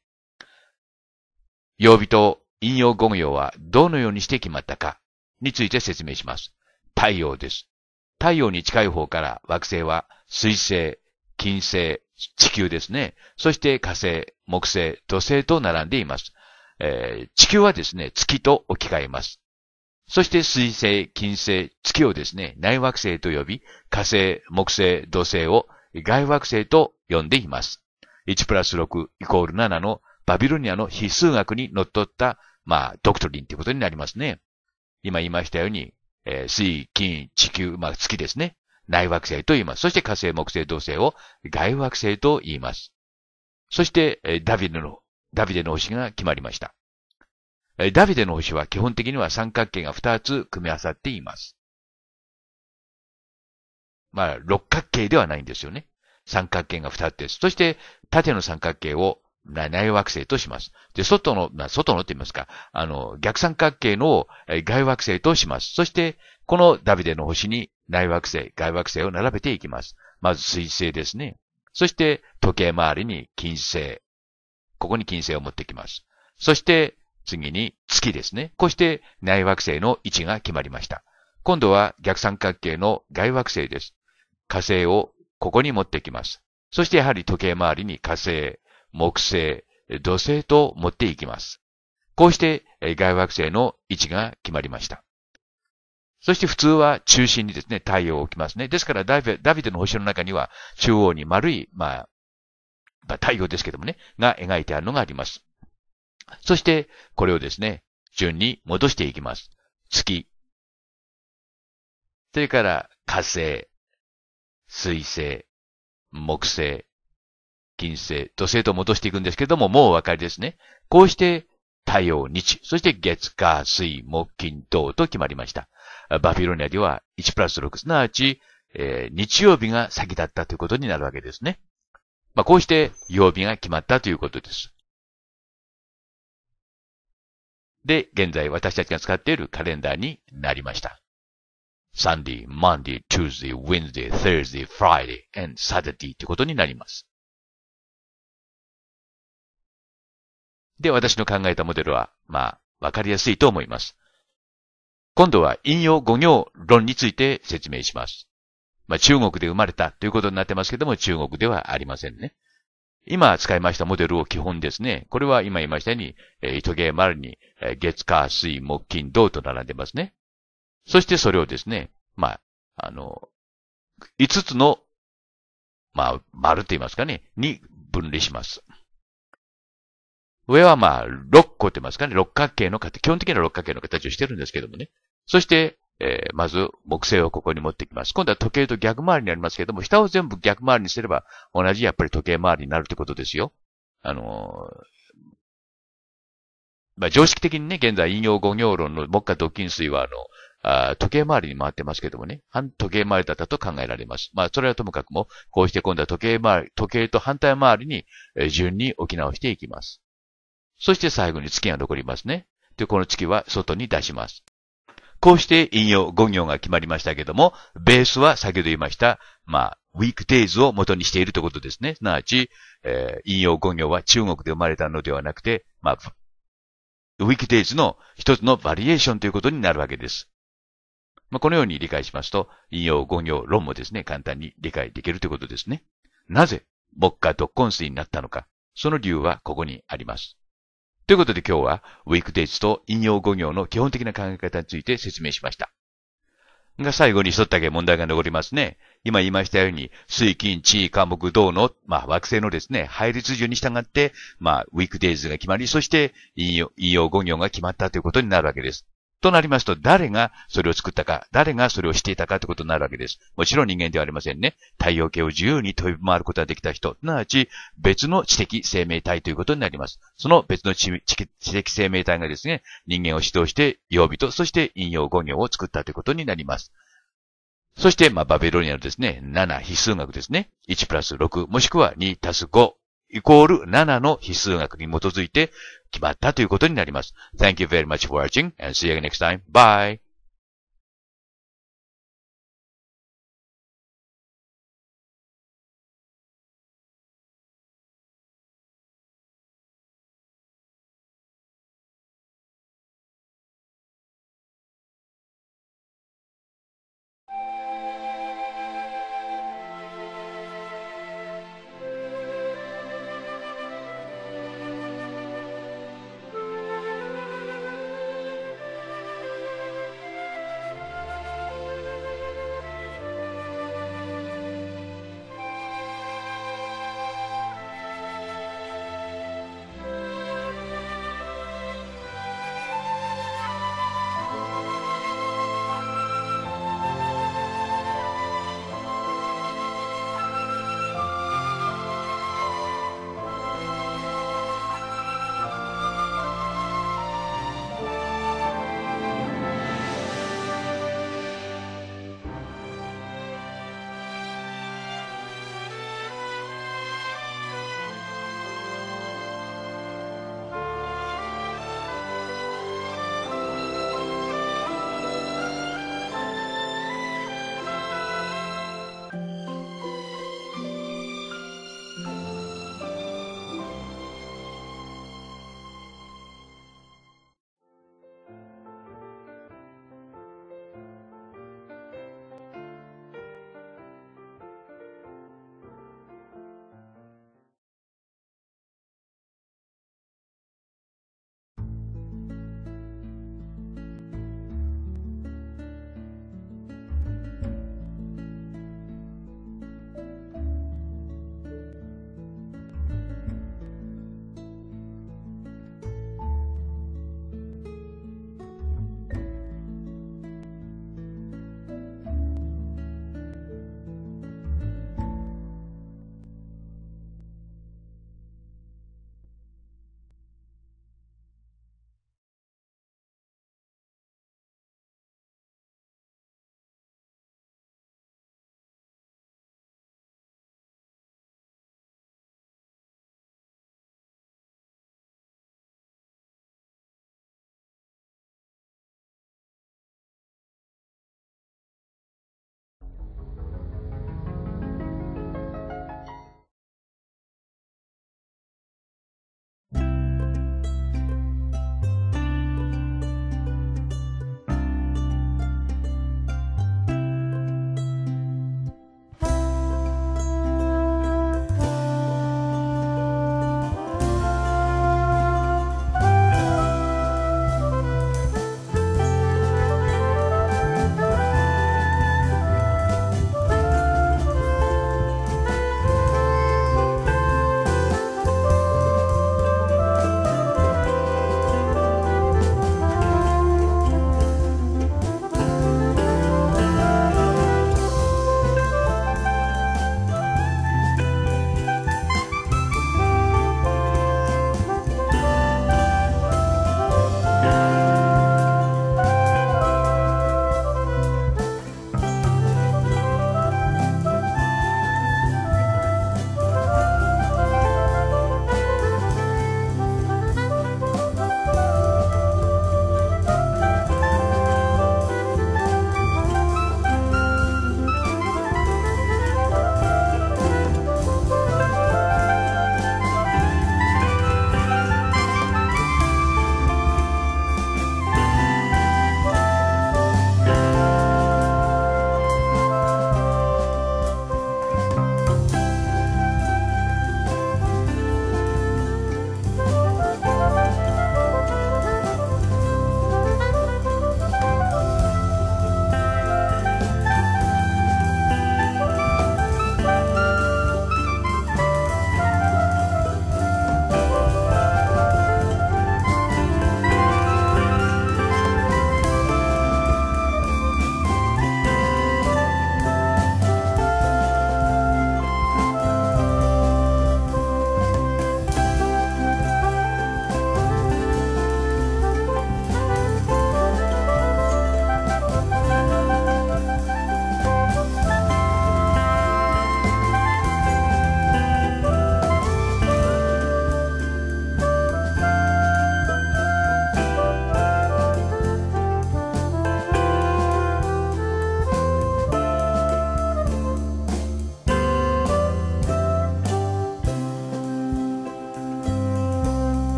曜日と引用語語はどのようにして決まったかについて説明します。太陽です。太陽に近い方から惑星は水星、金星、地球ですね。そして火星、木星、土星と並んでいます。えー、地球はですね、月と置き換えます。そして水星、金星、月をですね、内惑星と呼び、火星、木星、土星を外惑星と呼んでいます。1プラス6イコール7のバビロニアの非数学に則っった、まあ、ドクトリンということになりますね。今言いましたように、えー、水、金、地球、まあ、月ですね。内惑星と言います。そして火星、木星、土星を外惑星と言います。そして、えー、ダビデの、ダビデの星が決まりました。えー、ダビデの星は基本的には三角形が2つ組み合わさっています。まあ、六角形ではないんですよね。三角形が2つです。そして、縦の三角形を内惑星とします。で、外の、まあ、外のって言いますか、あの、逆三角形の外惑星とします。そして、このダビデの星に内惑星、外惑星を並べていきます。まず水星ですね。そして、時計回りに金星。ここに金星を持ってきます。そして、次に月ですね。こうして内惑星の位置が決まりました。今度は逆三角形の外惑星です。火星をここに持ってきます。そしてやはり時計回りに火星。木星、土星と持っていきます。こうして外惑星の位置が決まりました。そして普通は中心にですね、太陽を置きますね。ですからダビデの星の中には中央に丸い、まあ、まあ、太陽ですけどもね、が描いてあるのがあります。そしてこれをですね、順に戻していきます。月。それから火星、水星、木星、金星、土星と戻していくんですけども、もうお分かりですね。こうして、太陽、日、そして月、火、水、木、金、土と決まりました。バフィロニアでは1プラス6、すなわち、えー、日曜日が先だったということになるわけですね。まあ、こうして曜日が決まったということです。で、現在私たちが使っているカレンダーになりました。Sunday, Monday, Tuesday, Wednesday, Thursday, Friday, and Saturday ということになります。で、私の考えたモデルは、まあ、わかりやすいと思います。今度は引用語行論について説明します。まあ、中国で生まれたということになってますけども、中国ではありませんね。今使いましたモデルを基本ですね。これは今言いましたように、えー、糸芸丸に、えー、月、火、水、木、金、銅と並んでますね。そしてそれをですね、まあ、あの、5つの、まあ、丸と言いますかね、に分類します。上はまあ、6個って言いますかね、六角形の形、基本的な六角形の形をしてるんですけどもね。そして、えー、まず、木星をここに持ってきます。今度は時計と逆回りになりますけども、下を全部逆回りにすれば、同じやっぱり時計回りになるってことですよ。あのー、まあ、常識的にね、現在、引用五行論の木下土金水は、あの、あ時計回りに回ってますけどもね、反時計回りだったと考えられます。まあ、それはともかくも、こうして今度は時計回り、時計と反対回りに、え順に置き直していきます。そして最後に月が残りますね。で、この月は外に出します。こうして引用5行が決まりましたけども、ベースは先ほど言いました、まあ、ウィークデイズを元にしているということですね。すなわち、えー、引用5行は中国で生まれたのではなくて、まあ、ウィークデイズの一つのバリエーションということになるわけです。まあ、このように理解しますと、引用5行論もですね、簡単に理解できるということですね。なぜ、目下独根水になったのか、その理由はここにあります。ということで今日は、ウィークデイズと引用語行の基本的な考え方について説明しました。が最後に一つだけ問題が残りますね。今言いましたように、水金、地位、科目、銅の、まあ、惑星のですね、配列順に従って、まあ、ウィークデイズが決まり、そして引用、引用語行が決まったということになるわけです。となりますと、誰がそれを作ったか、誰がそれをしていたかということになるわけです。もちろん人間ではありませんね。太陽系を自由に飛び回ることができた人、すなわち別の知的生命体ということになります。その別の知的生命体がですね、人間を指導して、曜日と、そして引用語行を作ったということになります。そして、まあ、バビロニアのですね、7、非数学ですね。1プラス6、もしくは2足す5イコール7の比数学に基づいて決まったということになります。Thank you very much for watching and see you next time. Bye!